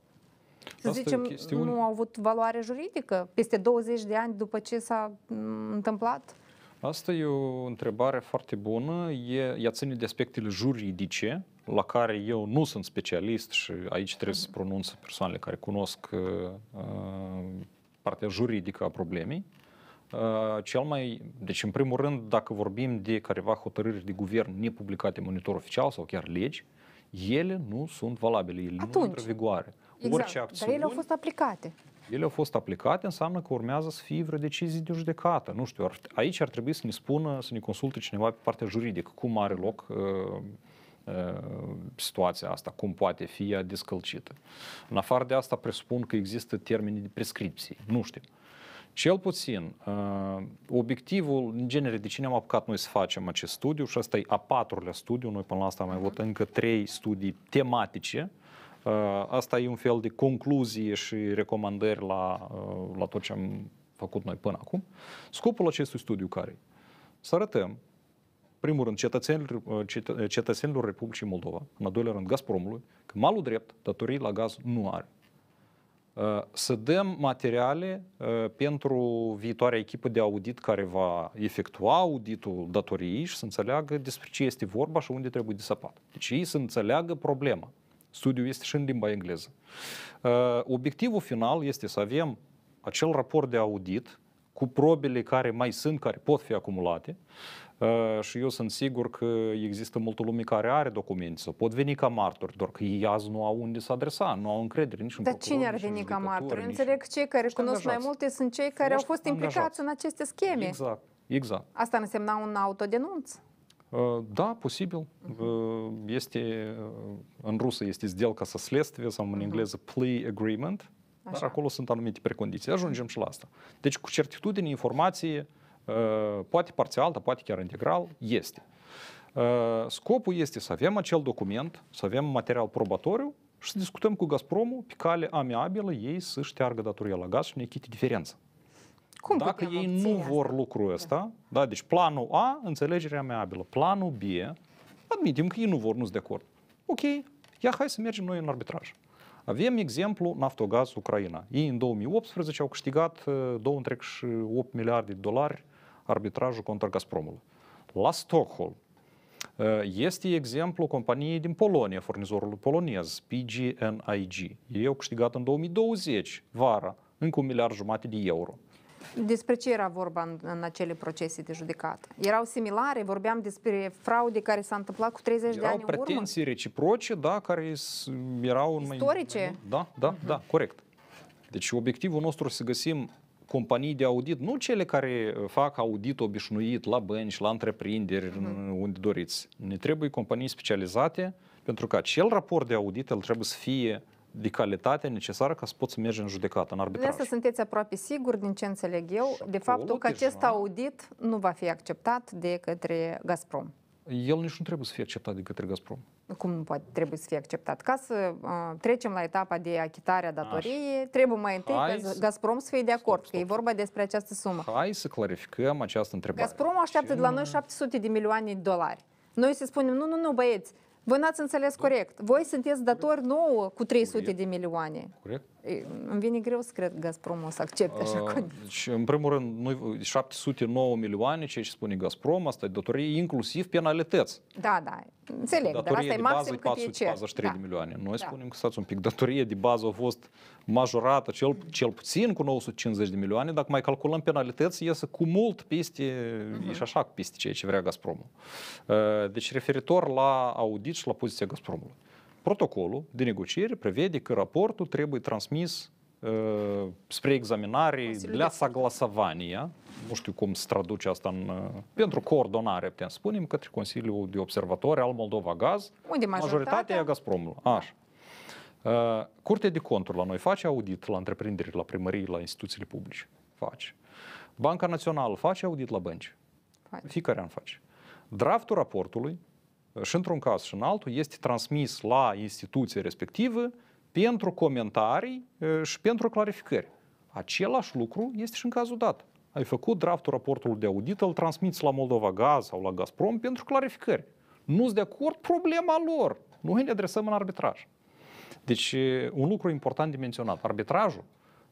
Să asta zicem, chestiune... nu au avut valoare juridică peste 20 de ani după ce s-a mm, întâmplat? Asta e o întrebare foarte bună. E, ea ține de aspectele juridice la care eu nu sunt specialist și aici trebuie să pronunță persoanele care cunosc uh, uh, partea juridică a problemei. Uh, cel mai, deci în primul rând, dacă vorbim de careva hotărâri de guvern nepublicate în monitor oficial sau chiar legi, ele nu sunt valabile, ele Atunci. nu intră în vigoare. Exact, Orice acțiuni, dar ele au fost aplicate. Ele au fost aplicate, înseamnă că urmează să fie vreo decizie de judecată. Nu știu, ar, aici ar trebui să ne spună, să ne consulte cineva pe partea juridică, cum are loc uh, situația э, asta, cum poate fi ea descălcită. În afară de asta presupun că există termeni de prescripție, nu știu. Cel puțin, uh, obiectivul, în genere, de cine am apucat noi să facem acest studiu, și asta e a patrulea studiu, noi până la asta am mai avut încă trei studii tematice, uh, Asta e un fel de concluzie și recomandări la, uh, la tot ce am făcut noi până acum. Scopul acestui studiu care Să arătăm primul rând, cetățenilor, uh, uh, cetățenilor Republicii Moldova, în al doilea rând, Gazpromului, că malul drept, datorii la gaz nu are. Uh, să dăm materiale pentru viitoarea echipă de audit care va efectua auditul datoriei și să înțeleagă despre ce este vorba și unde trebuie disapat. Deci ei să înțeleagă problema. Studiul este și în limba engleză. Obiectivul final este să avem acel raport de audit cu probele care mai sunt, care pot fi acumulate, uh, Ă, și eu sunt sigur că există multă lume care are documente sau pot veni ca martori, doar că ei azi nu au unde să adresa, nu au încredere niciun Dar procuror, cine ar veni ca martori? Înțeleg că cei care cunosc mai multe sunt cei care au fost angajați. implicați în aceste scheme. Exact, exact. Asta însemna un autodenunț? Ă, da, posibil. Mhm. Ă, este, în rusă este сделка să slestve, sau în mhm. engleză plea agreement, Așa. dar acolo sunt anumite precondiții. Ajungem și la asta. Deci cu certitudine informație uh, Э, poate parțial, dar poate chiar integral, este. Э, scopul este să avem acel document, să avem material probatoriu și să discutăm cu Gazpromul pe cale amiabilă ei să șteargă datoria la gaz și ne echite diferența. Cum Dacă ei nu asta? vor lucrul da. ăsta, da. da, deci planul A, înțelegerea amiabilă, planul B, admitem că ei nu vor, nu de acord. Ok, ia hai să mergem noi în arbitraj. Avem exemplu Naftogaz Ucraina. Ei în 2018 au câștigat 2,8 uh, miliarde de dolari arbitrajul contra Gazpromului. La Stockholm eh, este exemplu companiei din Polonia, furnizorul polonez, PGNIG. Ei au câștigat în 2020, vara, încă un miliard jumate de euro. Despre ce era vorba în, în acele procese de judecată? Erau similare? Vorbeam despre fraude care s-a întâmplat cu 30 erau de ani în urmă? Erau pretenții reciproce, da, care erau... Istorice? Mai, da, da, uh-huh. da, corect. Deci obiectivul nostru să găsim companii de audit, nu cele care uh, fac audit obișnuit la bănci, la întreprinderi, uh-huh. unde doriți. Ne trebuie companii specializate pentru că acel raport de audit el trebuie să fie de calitate necesară ca să poți merge în judecată, în arbitraj. De asta sunteți aproape siguri, din ce înțeleg eu, și de faptul că deci, acest deja... audit nu va fi acceptat de către Gazprom. El nici nu trebuie să fie acceptat de către Gazprom cum nu poate, trebuie să fie acceptat. Ca să uh, trecem la etapa de achitare a datoriei, Așa. trebuie mai întâi Hai ca Gazprom să fie de acord, stop, stop. că e vorba despre această sumă. Hai să clarificăm această întrebare. Gazprom așteaptă Ce... de la noi 700 de milioane de dolari. Noi să spunem, nu, nu, nu, băieți, voi n-ați înțeles da. corect. Voi sunteți datori nouă cu 300 de milioane. Corect. Îmi vine greu să cred că Gazpromul o să accepte așa uh, condiții. Deci, în primul rând, noi, 709 milioane, ceea ce spune Gazprom, asta e datorie inclusiv penalități. Da, da, înțeleg, datorie dar asta e maxim cât e cer. 43 da. de milioane. Noi da. spunem că, stați un pic, datorie de bază a fost majorată cel, cel puțin cu 950 de milioane, dacă mai calculăm penalități, iese cu mult peste, uh-huh. și așa peste ceea ce vrea Gazpromul. Uh, deci, referitor la audit și la poziția Gazpromului protocolul de negociere prevede că raportul trebuie transmis ă, spre examinare la saglasavania, nu știu cum se traduce asta în, ă, pentru coordonare, putem spune, către Consiliul de Observatori al Moldova Gaz, Unde majoritatea, majoritatea Gazpromului. Da. Așa. Uh, Curtea de conturi la noi face audit la întreprinderi, la primării, la instituțiile publice. Face. Banca Națională face audit la bănci. Fiecare an face. Draftul raportului Э, și într-un caz și în altul, este transmis la instituție respectivă pentru comentarii și pentru clarificări. Același lucru este și în cazul dat. Ai făcut draftul raportului de audit, îl transmiți la Moldova Gaz sau la Gazprom pentru clarificări. Nu-s de acord, problema lor. Noi ne adresăm în arbitraj. Deci, un lucru important de menționat, arbitrajul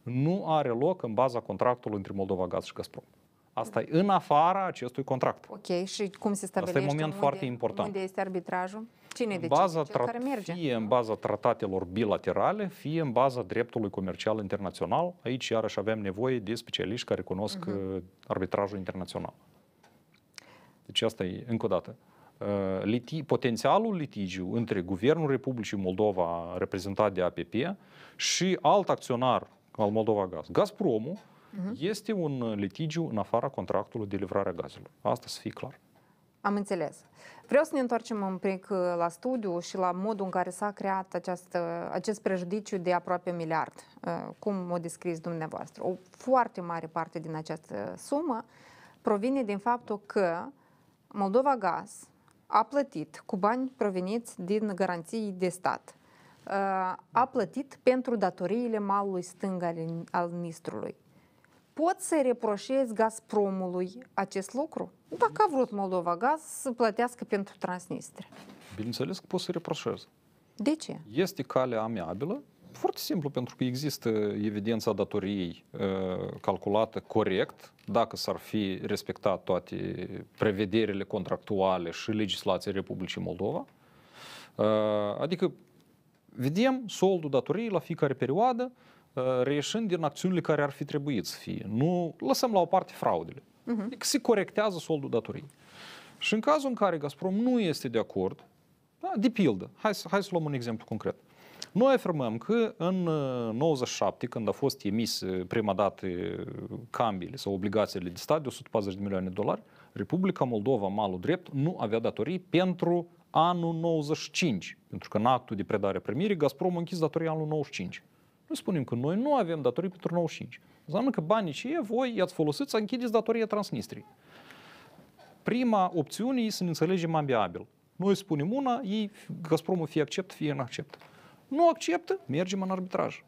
nu are loc în baza contractului între Moldova Gaz și Gazprom. Asta e în afara acestui contract. Ok, și cum se stabilește? Asta e moment unde, foarte important. Unde este arbitrajul? Cine decide baza care merge? Fie în baza tratatelor bilaterale, fie în baza dreptului comercial internațional. Aici iarăși avem nevoie de specialiști care cunosc uh-huh. arbitrajul internațional. Deci asta e, încă o dată, uh, liti, potențialul litigiu între Guvernul Republicii Moldova, reprezentat de APP, și alt acționar al Moldova Gaz, Gazpromul, uh-huh. este un uh, litigiu în afara contractului de livrare a gazelor. Asta să fie clar. Am înțeles. Vreau să ne întoarcem un pic uh, la studiu și la modul în care s-a creat această, acest prejudiciu de aproape un miliard, uh, cum o descris dumneavoastră. O foarte mare parte din această sumă provine din faptul că Moldova Gaz a plătit cu bani proveniți din garanții de stat. A plătit pentru datoriile malului stâng al, al Nistrului. Poți să reproșezi Gazpromului acest lucru? Dacă a vrut Moldova Gaz să plătească pentru Transnistria. Bineînțeles că pot să reproșez. De ce? Este calea amiabilă foarte simplu, pentru că există evidența datoriei uh, calculată corect, dacă s-ar fi respectat toate prevederile contractuale și legislația Republicii Moldova. Uh, adică vedem soldul datoriei la fiecare perioadă, Uh, reieșind din acțiunile care ar fi trebuit să fie. Nu lăsăm la o parte fraudele. Uh-huh. Adică se corectează soldul datoriei. Și în cazul în care Gazprom nu este de acord, da, de pildă, hai să, hai să luăm un exemplu concret. Noi afirmăm că în 97, uh, când a fost emis uh, prima dată cambiile sau obligațiile de stat de 140 de milioane de dolari, Republica Moldova, malul drept, nu avea datorii pentru anul 95, pentru că în actul de predare primirii Gazprom a închis datoria anul 95. Noi spunem că noi nu avem datorii pentru 95. Înseamnă că banii ce voi i-ați folosit să închideți datoria Transnistriei. Prima opțiune e să ne înțelegem ambiabil. Noi spunem una, ei, Gazpromul fie acceptă, fie nu acceptă. Nu acceptă, mergem în arbitraj.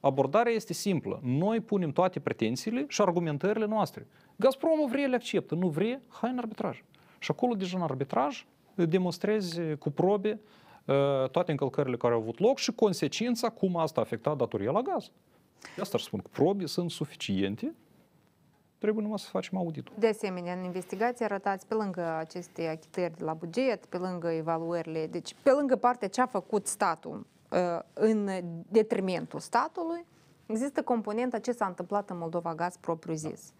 Abordarea este simplă. Noi punem toate pretențiile și argumentările noastre. Gazpromul vrea, le acceptă. Nu vrea, hai în arbitraj. Și acolo deja în arbitraj demonstrezi cu probe uh, Ă, toate încălcările care au avut loc și consecința cum asta a afectat datoria la gaz. De asta ar spun că probe sunt suficiente trebuie numai să facem auditul. De asemenea, în investigație arătați pe lângă aceste achitări de la buget, pe lângă evaluările, deci pe lângă partea ce a făcut statul ă, în detrimentul statului, există componenta ce s-a întâmplat în Moldova Gaz propriu-zis.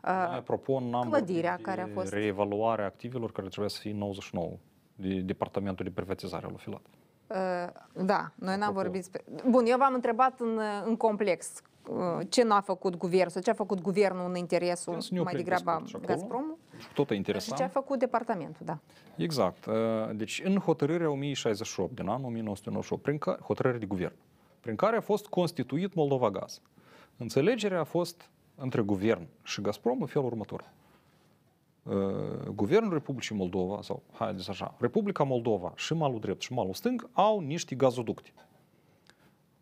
Da. Ă, propun n-am care a fost... reevaluarea activelor care trebuia să fie 99 de Departamentul de Privatizare al Filat. Uh, da, noi n-am vorbit despre... Bun, eu v-am întrebat în, în complex uh, ce n-a făcut guvernul sau ce a făcut guvernul în interesul mai degrabă Gazpromul. Tot e interesant. Și ce a făcut departamentul, da. Exact. Uh, deci în hotărârea 1068 din anul 1998, prin care, hotărârea de guvern, prin care a fost constituit Moldova Gaz. Înțelegerea a fost între guvern și Gazprom în felul următor. Guvernul Republicii Moldova, sau haideți așa, Republica Moldova și malul drept și malul stâng au niște gazoducte.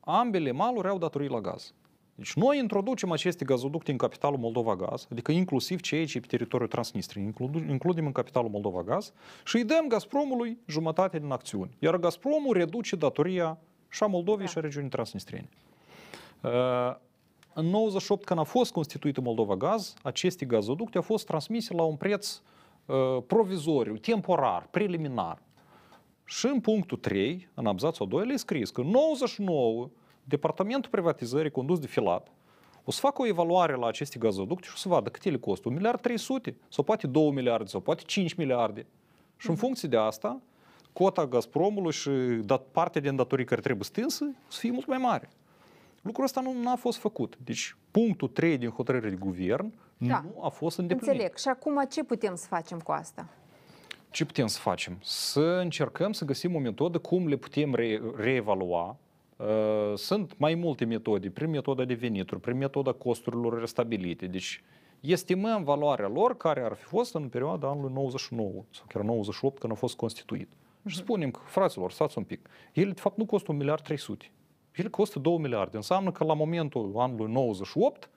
Ambele maluri au datorii la gaz. Deci noi introducem aceste gazoducte în capitalul Moldova Gaz, adică inclusiv cei ce pe teritoriul Transnistriei, includem în capitalul Moldova Gaz și îi dăm Gazpromului jumătate din acțiuni. Iar Gazpromul reduce datoria și a Moldovei da. și a regiunii transnistriene în 98, când a fost constituită Moldova Gaz, aceste gazoducte au fost transmise la un preț uh, provizoriu, temporar, preliminar. Și în punctul 3, în abzațul 2, le scris că în 99, Departamentul Privatizării condus de Filat o să facă o evaluare la aceste gazoducte și o să vadă cât ele costă. 1 miliard 300 sau poate 2 miliarde sau poate 5 miliarde. Și în mhm. funcție de asta, cota Gazpromului și partea din datorii care trebuie stânsă o să fie mult mai mare. Lucrul ăsta nu a fost făcut. Deci punctul 3 din hotărârea de guvern da. nu a fost îndeplinit. Înțeleg. Și acum ce putem să facem cu asta? Ce putem să facem? Să încercăm să găsim o metodă cum le putem re- reevalua. Uh, sunt mai multe metode, prin metoda de venituri, prin metoda costurilor restabilite. Deci estimăm valoarea lor care ar fi fost în perioada anului 99 sau chiar 98 când a fost constituit. Și mhm. spunem că, fraților, stați un pic, ele de fapt nu costă 1 miliard 300. El costă 2 miliarde. Înseamnă că la momentul anului 98,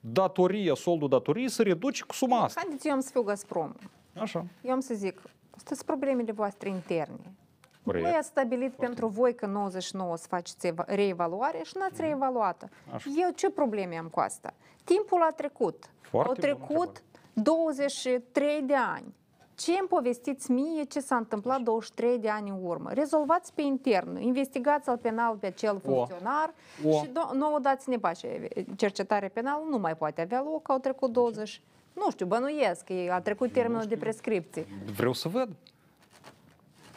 datoria, soldul datoriei se reduce cu suma asta. Haideți, eu am să fiu Gazprom. Așa. Eu am să zic, sunt problemele voastre interne. Nu Voi stabilit Foarte. pentru voi că 99 să faceți reevaluare și n-ați mhm. reevaluată. Eu ce probleme am cu asta? Timpul a trecut. Foarte Au trecut 23 de ani. Ce îmi povestiți mie ce s-a întâmplat 23 deci- de ani în urmă? Rezolvați pe intern, investigați-l penal pe acel funcționar o. O. și o dați-ne pace. Cercetarea penală nu mai poate avea loc, au trecut 20... Nu știu, bănuiesc, a trecut termenul de prescripție. Vreau să văd.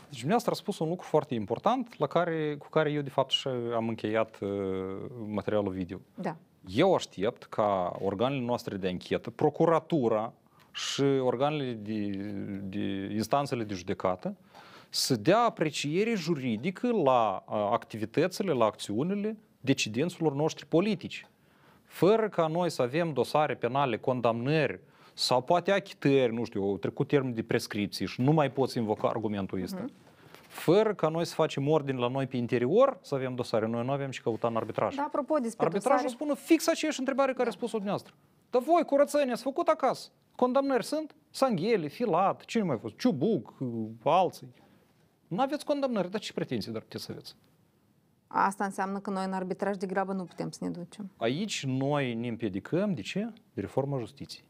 Deci dumneavoastră a spus un lucru foarte important la care, cu care eu de fapt și am încheiat uh, materialul video. Da. Eu aștept ca organele noastre de închetă, procuratura, și organele de, de instanțele de judecată să dea apreciere juridică la activitățile, la acțiunile decidenților noștri politici. Fără ca noi să avem dosare penale, condamnări sau poate achitări, nu știu, au trecut termen de prescripție, și nu mai poți invoca argumentul ăsta. Uh-huh fără ca noi să facem ordine la noi pe interior, să avem dosare. Noi nu avem și căuta în arbitraj. Da, apropo despre Arbitrajul dosare... spune fix aceeași întrebare care da. a spus-o dumneavoastră. Dar voi, curățenie, ați făcut acasă. Condamnări sunt? Sanghele, Filat, cine mai fost? Ciubuc, alții. Nu aveți condamnări, dar ce pretenții dar puteți să aveți? Asta înseamnă că noi în arbitraj de grabă nu putem să ne ducem. Aici noi ne împiedicăm, de ce? De reforma justiției.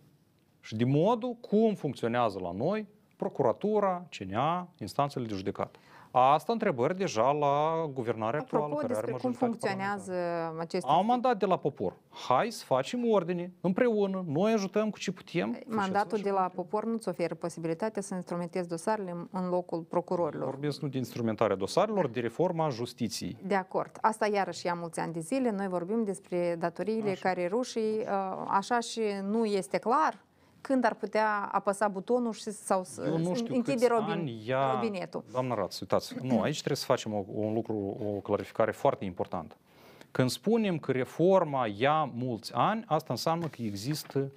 Și de modul cum funcționează la noi procuratura, CNA, instanțele de judecată. Asta întrebări deja la guvernarea Apropo, actuală. Apropo, despre cum funcționează acest... Au mandat de la popor. Hai să facem ordine, împreună, noi ajutăm cu ce putem. Mandatul de la popor nu-ți oferă posibilitatea să instrumentezi dosarele în locul procurorilor. Vorbesc nu de instrumentarea dosarelor, de reforma justiției. De acord. Asta iarăși ia mulți ani de zile. Noi vorbim despre datoriile așa. care rușii, așa ă, și nu este clar când ar putea apăsa butonul și, sau să Eu nu știu închide robin, ani ea... robinetul. Doamna Raț, uitați, nu, aici trebuie să facem o, un lucru, o clarificare foarte importantă. Când spunem că reforma ia mulți ani, asta înseamnă că există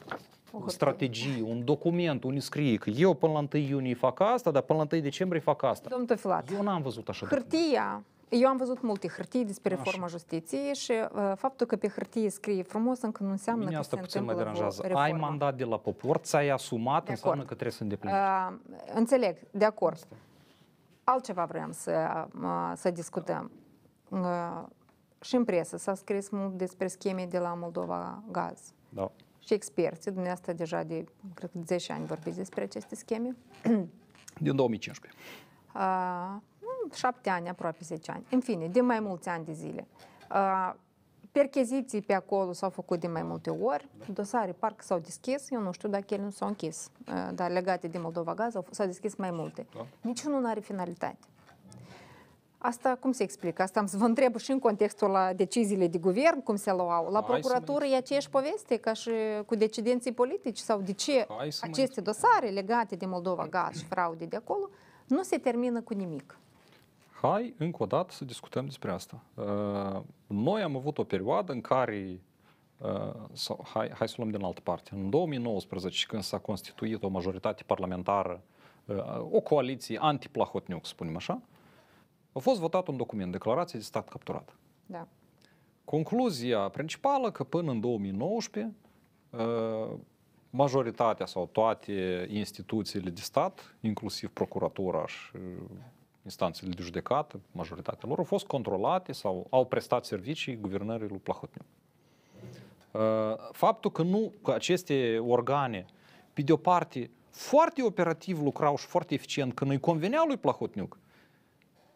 o strategie, un document, un scrie că eu până la 1 iunie fac asta, dar până la 1 decembrie fac asta. Domnul Tăfilat, eu n-am văzut așa. Hârtia, eu am văzut multe hârtii despre reforma Așa. justiției și uh, faptul că pe hârtie scrie frumos încă nu înseamnă Mine că asta se puțin mă deranjează. Reforma. Ai mandat de la popor, ți-ai asumat, de înseamnă acord. că trebuie să îndeplinești. Uh, înțeleg, de acord. Asta. Altceva vrem să, uh, să discutăm. Uh, și în presă s-a scris mult despre scheme de la Moldova Gaz. Da. Și experții, dumneavoastră deja de, cred că 10 ani vorbiți despre aceste scheme. Din 2015. Uh, șapte ani, aproape zece ani. În fine, de mai mulți ani de zile. Uh, percheziții pe acolo s-au făcut de mai multe ori, dosare parcă s-au deschis, eu nu știu dacă ele nu s-au închis, uh, dar legate de Moldova Gaz s-au deschis mai multe. Da. Niciunul deci nu are finalitate. Asta cum se explică? Asta vă întreb și în contextul la deciziile de guvern, cum se luau. La procuratură e aceeași poveste ca și cu decidenții politici? Sau de ce aceste dosare legate de Moldova Gaz și fraude de acolo nu se termină cu nimic? hai încă o dată să discutăm despre asta. Uh, noi am avut o perioadă în care, uh, sau, hai, hai să luăm din altă parte, în 2019 când s-a constituit o majoritate parlamentară, uh, o coaliție anti-Plahotniuc, spunem așa, a fost votat un document, declarație de stat capturat. Da. Concluzia principală că până în 2019 uh, majoritatea sau toate instituțiile de stat, inclusiv procuratura și instanțele de judecată, majoritatea lor, au fost controlate sau au prestat servicii guvernării lui Plahotniuc. Uh, faptul că nu, că aceste organe, pe de o parte, foarte operativ lucrau și foarte eficient, nu-i convenea lui Plahotniuc,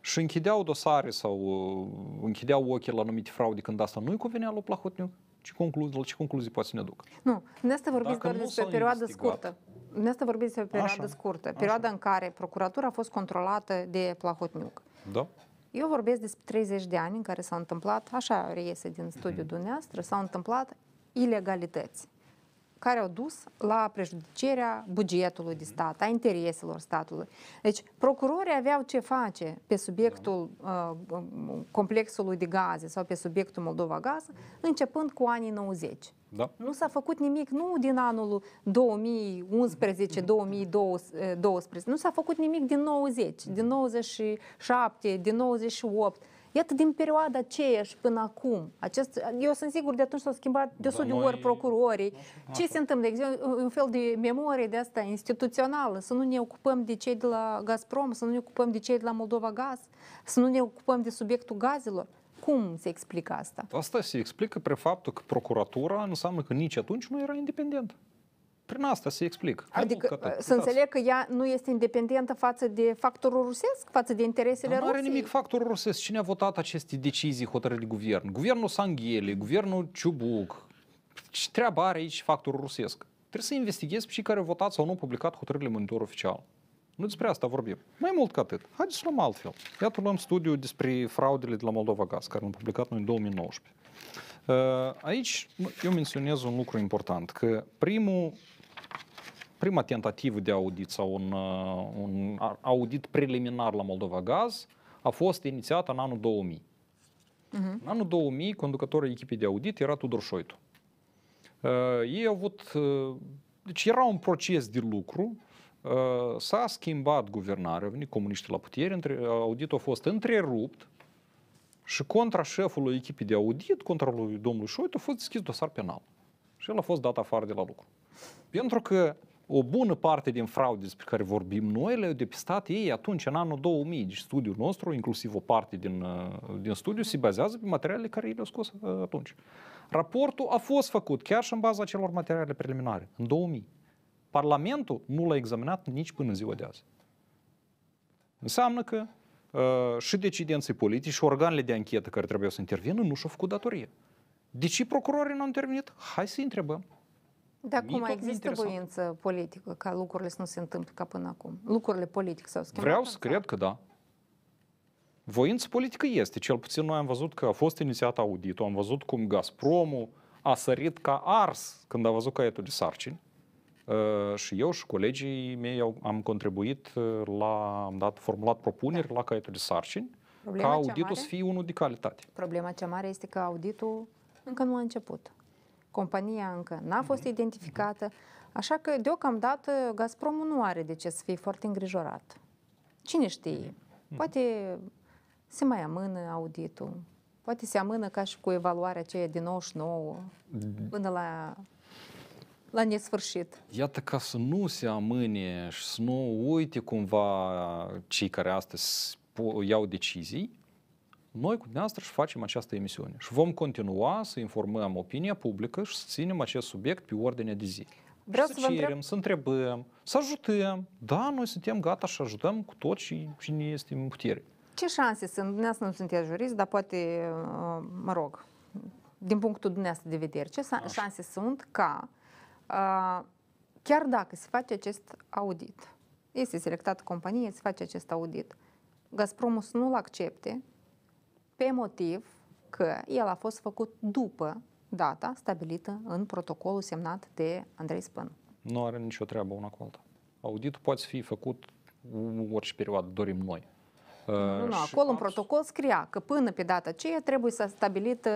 și închideau dosare sau uh, închideau ochii la anumite fraude când asta nu-i convenea lui Plahotniuc, ce concluzii, la ce concluzii poate să ne ducă? Nu, de asta vorbiți doar despre o perioadă scurtă. De asta vorbiți despre o perioadă așa, scurtă, perioada așa. în care procuratura a fost controlată de Plahotniuc. Da. Eu vorbesc despre 30 de ani în care s-au întâmplat, așa reiese din studiul mm-hmm. dumneavoastră, s-au întâmplat ilegalități care au dus la prejudicierea bugetului de stat, a intereselor statului. Deci, procurorii aveau ce face pe subiectul da. uh, um, complexului de gaze sau pe subiectul Moldova Gaz, începând cu anii 90. Da. Nu s-a făcut nimic, nu din anul 2011-2012, mm. nu s-a făcut nimic din 90, din 97, din 98. Iată, din perioada aceea și până acum, acest, eu sunt sigur de atunci s-au schimbat de 100 de ori procurorii. Ce se întâmplă? De exemplu, un fel de memorie de asta instituțională, să nu ne ocupăm de cei de la Gazprom, să nu ne ocupăm de cei de la Moldova Gaz, să nu ne ocupăm de subiectul gazelor. Cum se explică asta? Asta se explică prin faptul că procuratura înseamnă că nici atunci nu era independentă. Prin asta se explic. Adică atât, uh, să înțeleg că ea nu este independentă față de factorul rusesc, față de interesele Rusiei? Nu are nimic factorul rusesc. Cine a votat aceste decizii hotărâri de guvern? Guvernul Sanghele, guvernul Ciubuc. Ce treabă are aici factorul rusesc? Trebuie să investighezi pe cei care au votat sau nu au publicat hotărârile monitor oficial. Nu despre asta vorbim. Mai mult ca atât. Haideți să luăm altfel. Iată luăm studiu despre fraudele de la Moldova Gaz, care l-am publicat noi în 2019. Uh, aici eu menționez un lucru important, că primul prima tentativă de audit sau un, uh, un audit preliminar la Moldova Gaz a fost inițiată în anul 2000. Uh-huh. Mhm. În anul 2000, conducătorul echipei de audit era Tudor Șoitu. Uh, ei au avut... Uh, deci era un proces de lucru, uh, s-a schimbat guvernarea, au venit comuniștii la putere, între, auditul a fost întrerupt și contra șefului echipei de audit, contra lui domnului Șoitu, a fost deschis dosar penal. Și el a fost dat afară de la lucru. Pentru că o bună parte din fraude despre care vorbim noi le-au depistat ei atunci, în anul 2000. Deci studiul nostru, inclusiv o parte din, uh, din studiu, se bazează pe materialele care ei le-au scos uh, atunci. Raportul a fost făcut chiar și în baza celor materiale preliminare, în 2000. Parlamentul nu l-a examinat nici până în ziua de azi. Înseamnă că uh, și decidenții politici și organele de anchetă care trebuiau să intervină nu și-au făcut datorie. De ce procurorii nu au intervenit? Hai să întrebăm. Dar cum mai există interesant. voință politică ca lucrurile să nu se întâmple ca până acum? Lucrurile politice s-au schimbat? Vreau să cred că da. Voință politică este. Cel puțin noi am văzut că a fost inițiat auditul, am văzut cum Gazpromul a sărit ca ars când a văzut caietul de sarcini. Uh, și eu și colegii mei au, am contribuit uh, la, am dat, formulat propuneri da. la caietul de sarcini Problema ca auditul mare, să fie unul de calitate. Problema cea mare este că auditul încă nu a început compania încă n-a mhm. fost identificată, mhm. așa că deocamdată Gazprom nu are de ce să fie foarte îngrijorat. Cine știe? Mhm. Poate se mai amână auditul, poate se amână ca și cu evaluarea aceea din 99 până la la nesfârșit. Iată, ca să nu se amâne și să nu uite cumva cei care astăzi iau decizii, noi cu dumneavoastră și facem această emisiune și vom continua să informăm opinia publică și să ținem acest subiect pe ordine de zi. Vreau să, să cerem, întreb... să întrebăm, să ajutăm. Da, noi suntem gata și ajutăm cu tot și cine este în putere. Ce șanse sunt? Dumneavoastră nu sunteți jurist, dar poate, uh, mă rog, din punctul dumneavoastră de vedere, ce Așa. șanse sunt ca, uh, chiar dacă se face acest audit, este selectată companie, se face acest audit, Gazpromul să nu-l accepte pe motiv că el a fost făcut după data stabilită în protocolul semnat de Andrei Spân. Nu are nicio treabă una cu alta. Auditul poate fi făcut orice perioadă dorim noi. Nu, nu, uh, acolo în protocol scria că până pe data aceea trebuie să stabilită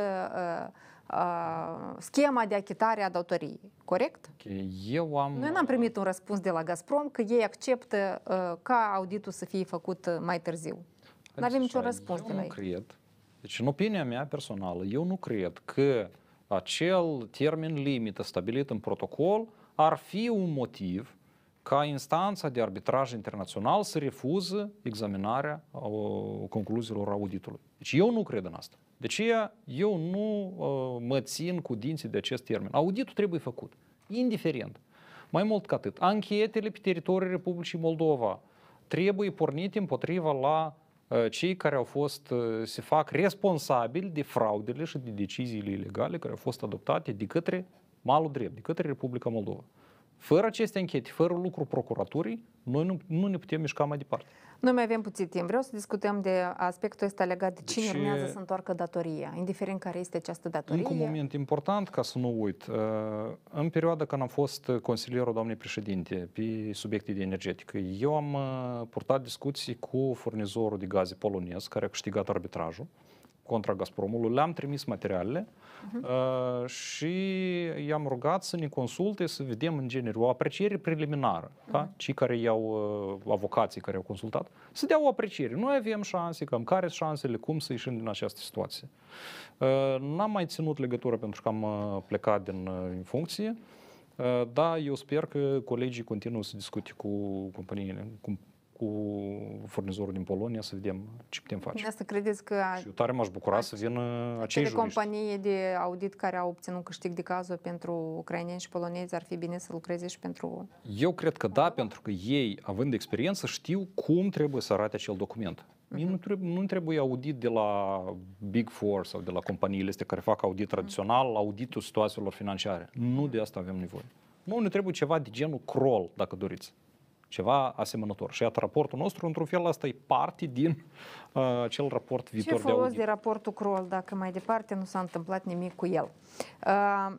uh, uh, schema de achitare a datoriei. Corect? Okay. Eu am... Noi n-am primit un răspuns de la Gazprom că ei acceptă uh, ca auditul să fie făcut uh, mai târziu. Nu avem niciun răspuns de la ei. cred deci, în opinia mea personală, eu nu cred că acel termen limită stabilit în protocol ar fi un motiv ca instanța de arbitraj internațional să refuză examinarea uh, concluziilor auditului. Deci eu nu cred în asta. De deci eu nu uh, mă țin cu dinții de acest termen. Auditul trebuie făcut, indiferent. Mai mult ca atât, anchetele pe teritoriul Republicii Moldova trebuie pornite împotriva la cei э, care au fost, э, se fac responsabili de fraudele și de deciziile ilegale care au fost adoptate de către malul drept, de către Republica Moldova. Fără aceste închete, fără lucru procuraturii, noi nu, nu ne putem mișca mai departe. Noi mai avem puțin timp. Vreau să discutăm de aspectul ăsta legat de cine deci, urmează să întoarcă datoria, indiferent care este această datorie. Încă un moment important, ca să nu uit. Uh, în perioada când am fost consilierul doamnei președinte pe subiecte de energetică, eu am uh, purtat discuții cu furnizorul de gaze polonez, care a câștigat arbitrajul contra Gazpromului, le-am trimis materialele uh-huh. și i-am rugat să ne consulte, să vedem în genere o apreciere preliminară. Uh-huh. Da? Cei care iau uh, avocații care au consultat, să dea o apreciere. Noi avem șanse, cam care sunt șansele, cum să ieșim din această situație. Uh, n-am mai ținut legătură pentru că am uh, plecat din uh, funcție, dar eu sper că colegii continuă să discute cu companiile, cu cu furnizorul din Polonia să vedem ce putem face. Asta da, credeți că... Și eu tare m-aș bucura să vină acei juriști. companii de audit care au obținut câștig de cazuri pentru ucraineni și polonezi ar fi bine să lucreze și pentru... Eu cred că da, pentru că ei, având experiență, știu cum trebuie să arate acel document. Mie uh-huh. nu, trebuie, nu trebuie audit de la Big Four sau de la companiile astea care fac audit mhm. tradițional, auditul situațiilor financiare. Nu de asta avem nevoie. Nu ne trebuie ceva de genul crawl, dacă doriți ceva asemănător. Și iată, raportul nostru, într-un fel, asta e parte din uh, acel raport viitor Ce de audit. Ce de raportul Crol dacă mai departe nu s-a întâmplat nimic cu el? Uh,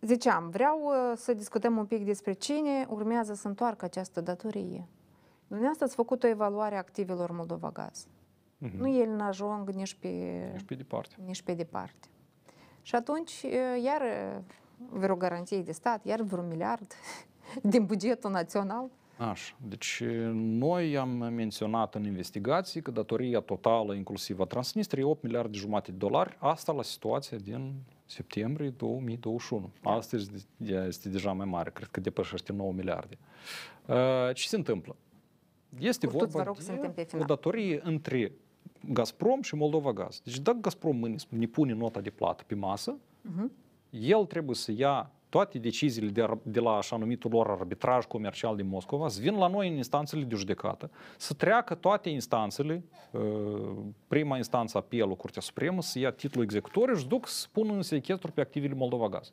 ziceam, vreau uh, să discutăm un pic despre cine urmează să întoarcă această datorie. Dumneavoastră ați făcut o evaluare a activelor Moldova Gaz. Uh-huh. Nu el n ajung nici pe, nici pe departe. Nici pe departe. Și atunci, uh, iar uh, vreo garanție de stat, iar vreun miliard din bugetul național? Așa. Deci noi am menționat în investigații că datoria totală, inclusiv a Transnistriei, 8 miliarde jumate de dolari, asta la situația din septembrie 2021. Da. Astăzi este deja mai mare, cred că depășește 9 miliarde. Uh, ce se întâmplă? Este Cu vorba rog, de o datorie între Gazprom și Moldova Gaz. Deci dacă Gazprom ne pune nota de plată pe masă, uh-huh. el trebuie să ia toate deciziile de, de la așa numitul lor arbitraj comercial din Moscova să vin la noi în instanțele de judecată, să treacă toate instanțele, ă, prima instanță apelul, Curtea Supremă, să ia titlul executor și duc să pună în sechestru pe activele Moldova Gaz.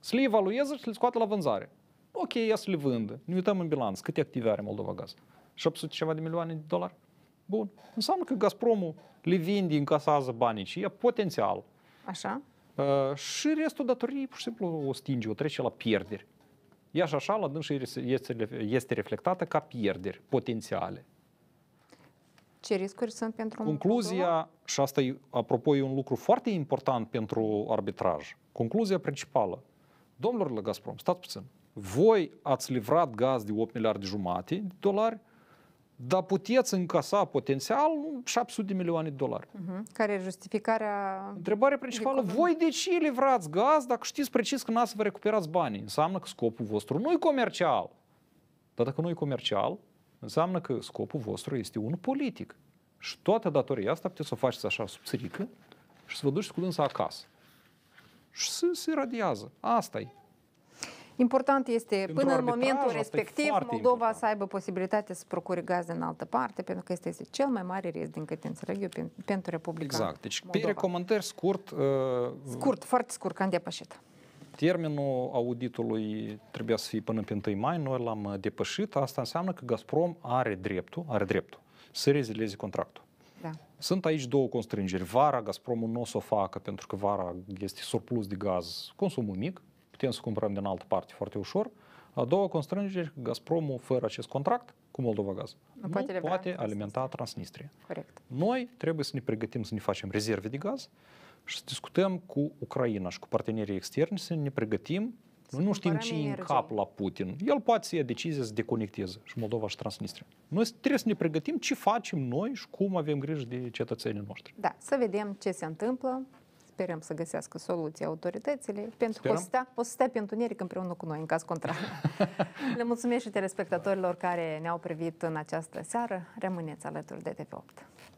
Să le evalueze și să le scoată la vânzare. Ok, ia să le vândă. Ne uităm în bilanț. Câte active are Moldova Gaz? 700 ceva de milioane de dolari? Bun. Înseamnă că Gazpromul le vinde, încasează banii și ia potențial. Așa. Uh, și restul datoriei pur și simplu o stinge, o trece la pierderi. Ea și așa, la dânsă este, reflectată ca pierderi potențiale. Ce riscuri sunt pentru Concluzia, un și asta e, apropo, e un lucru foarte important pentru arbitraj. Concluzia principală. Domnilor la Gazprom, stați puțin. Voi ați livrat gaz de 8 miliarde jumate de dolari, dar puteți încasa potențial 700 de milioane de dolari. Uh-huh. Care e justificarea? Întrebarea principală, de voi de ce livrați gaz dacă știți precis că n-ați să vă recuperați banii? Înseamnă că scopul vostru nu e comercial. Dar dacă nu e comercial, înseamnă că scopul vostru este unul politic. Și toată datoria asta puteți să o faceți așa sub și să vă duceți cu dânsa acasă. Și se radiază. Asta e. Important este pentru până în momentul respectiv Moldova important. să aibă posibilitatea să procure gaze în altă parte, pentru că este, este cel mai mare risc din câte înțeleg eu pentru Republica Exact. Deci Moldova. pe recomandări scurt... Uh, scurt, foarte scurt, când depășit. Termenul auditului trebuia să fie până pe 1 mai, noi l-am uh, depășit, asta înseamnă că Gazprom are dreptul, are dreptul să rezileze contractul. Da. Sunt aici două constrângeri. Vara Gazpromul nu o să o facă pentru că vara este surplus de gaz, consumul mic, putem să cumpărăm din altă parte foarte ușor. A doua constrângere, Gazpromul, fără acest contract cu Moldova Gaz, nu poate, nu poate alimenta Transnistria. Corect. Noi trebuie să ne pregătim să ne facem rezerve de gaz și să discutăm cu Ucraina și cu partenerii externi să ne pregătim să nu știm ce e în cap la Putin. El poate să ia decizia să deconecteze și Moldova și Transnistria. Noi trebuie să ne pregătim ce facem noi și cum avem grijă de cetățenii noștri. Da, să vedem ce se întâmplă sperăm să găsească soluții autoritățile pentru că o sta, o stea pe întuneric împreună cu noi, în caz contrar. Le mulțumesc și telespectatorilor care ne-au privit în această seară. Rămâneți alături de TV8.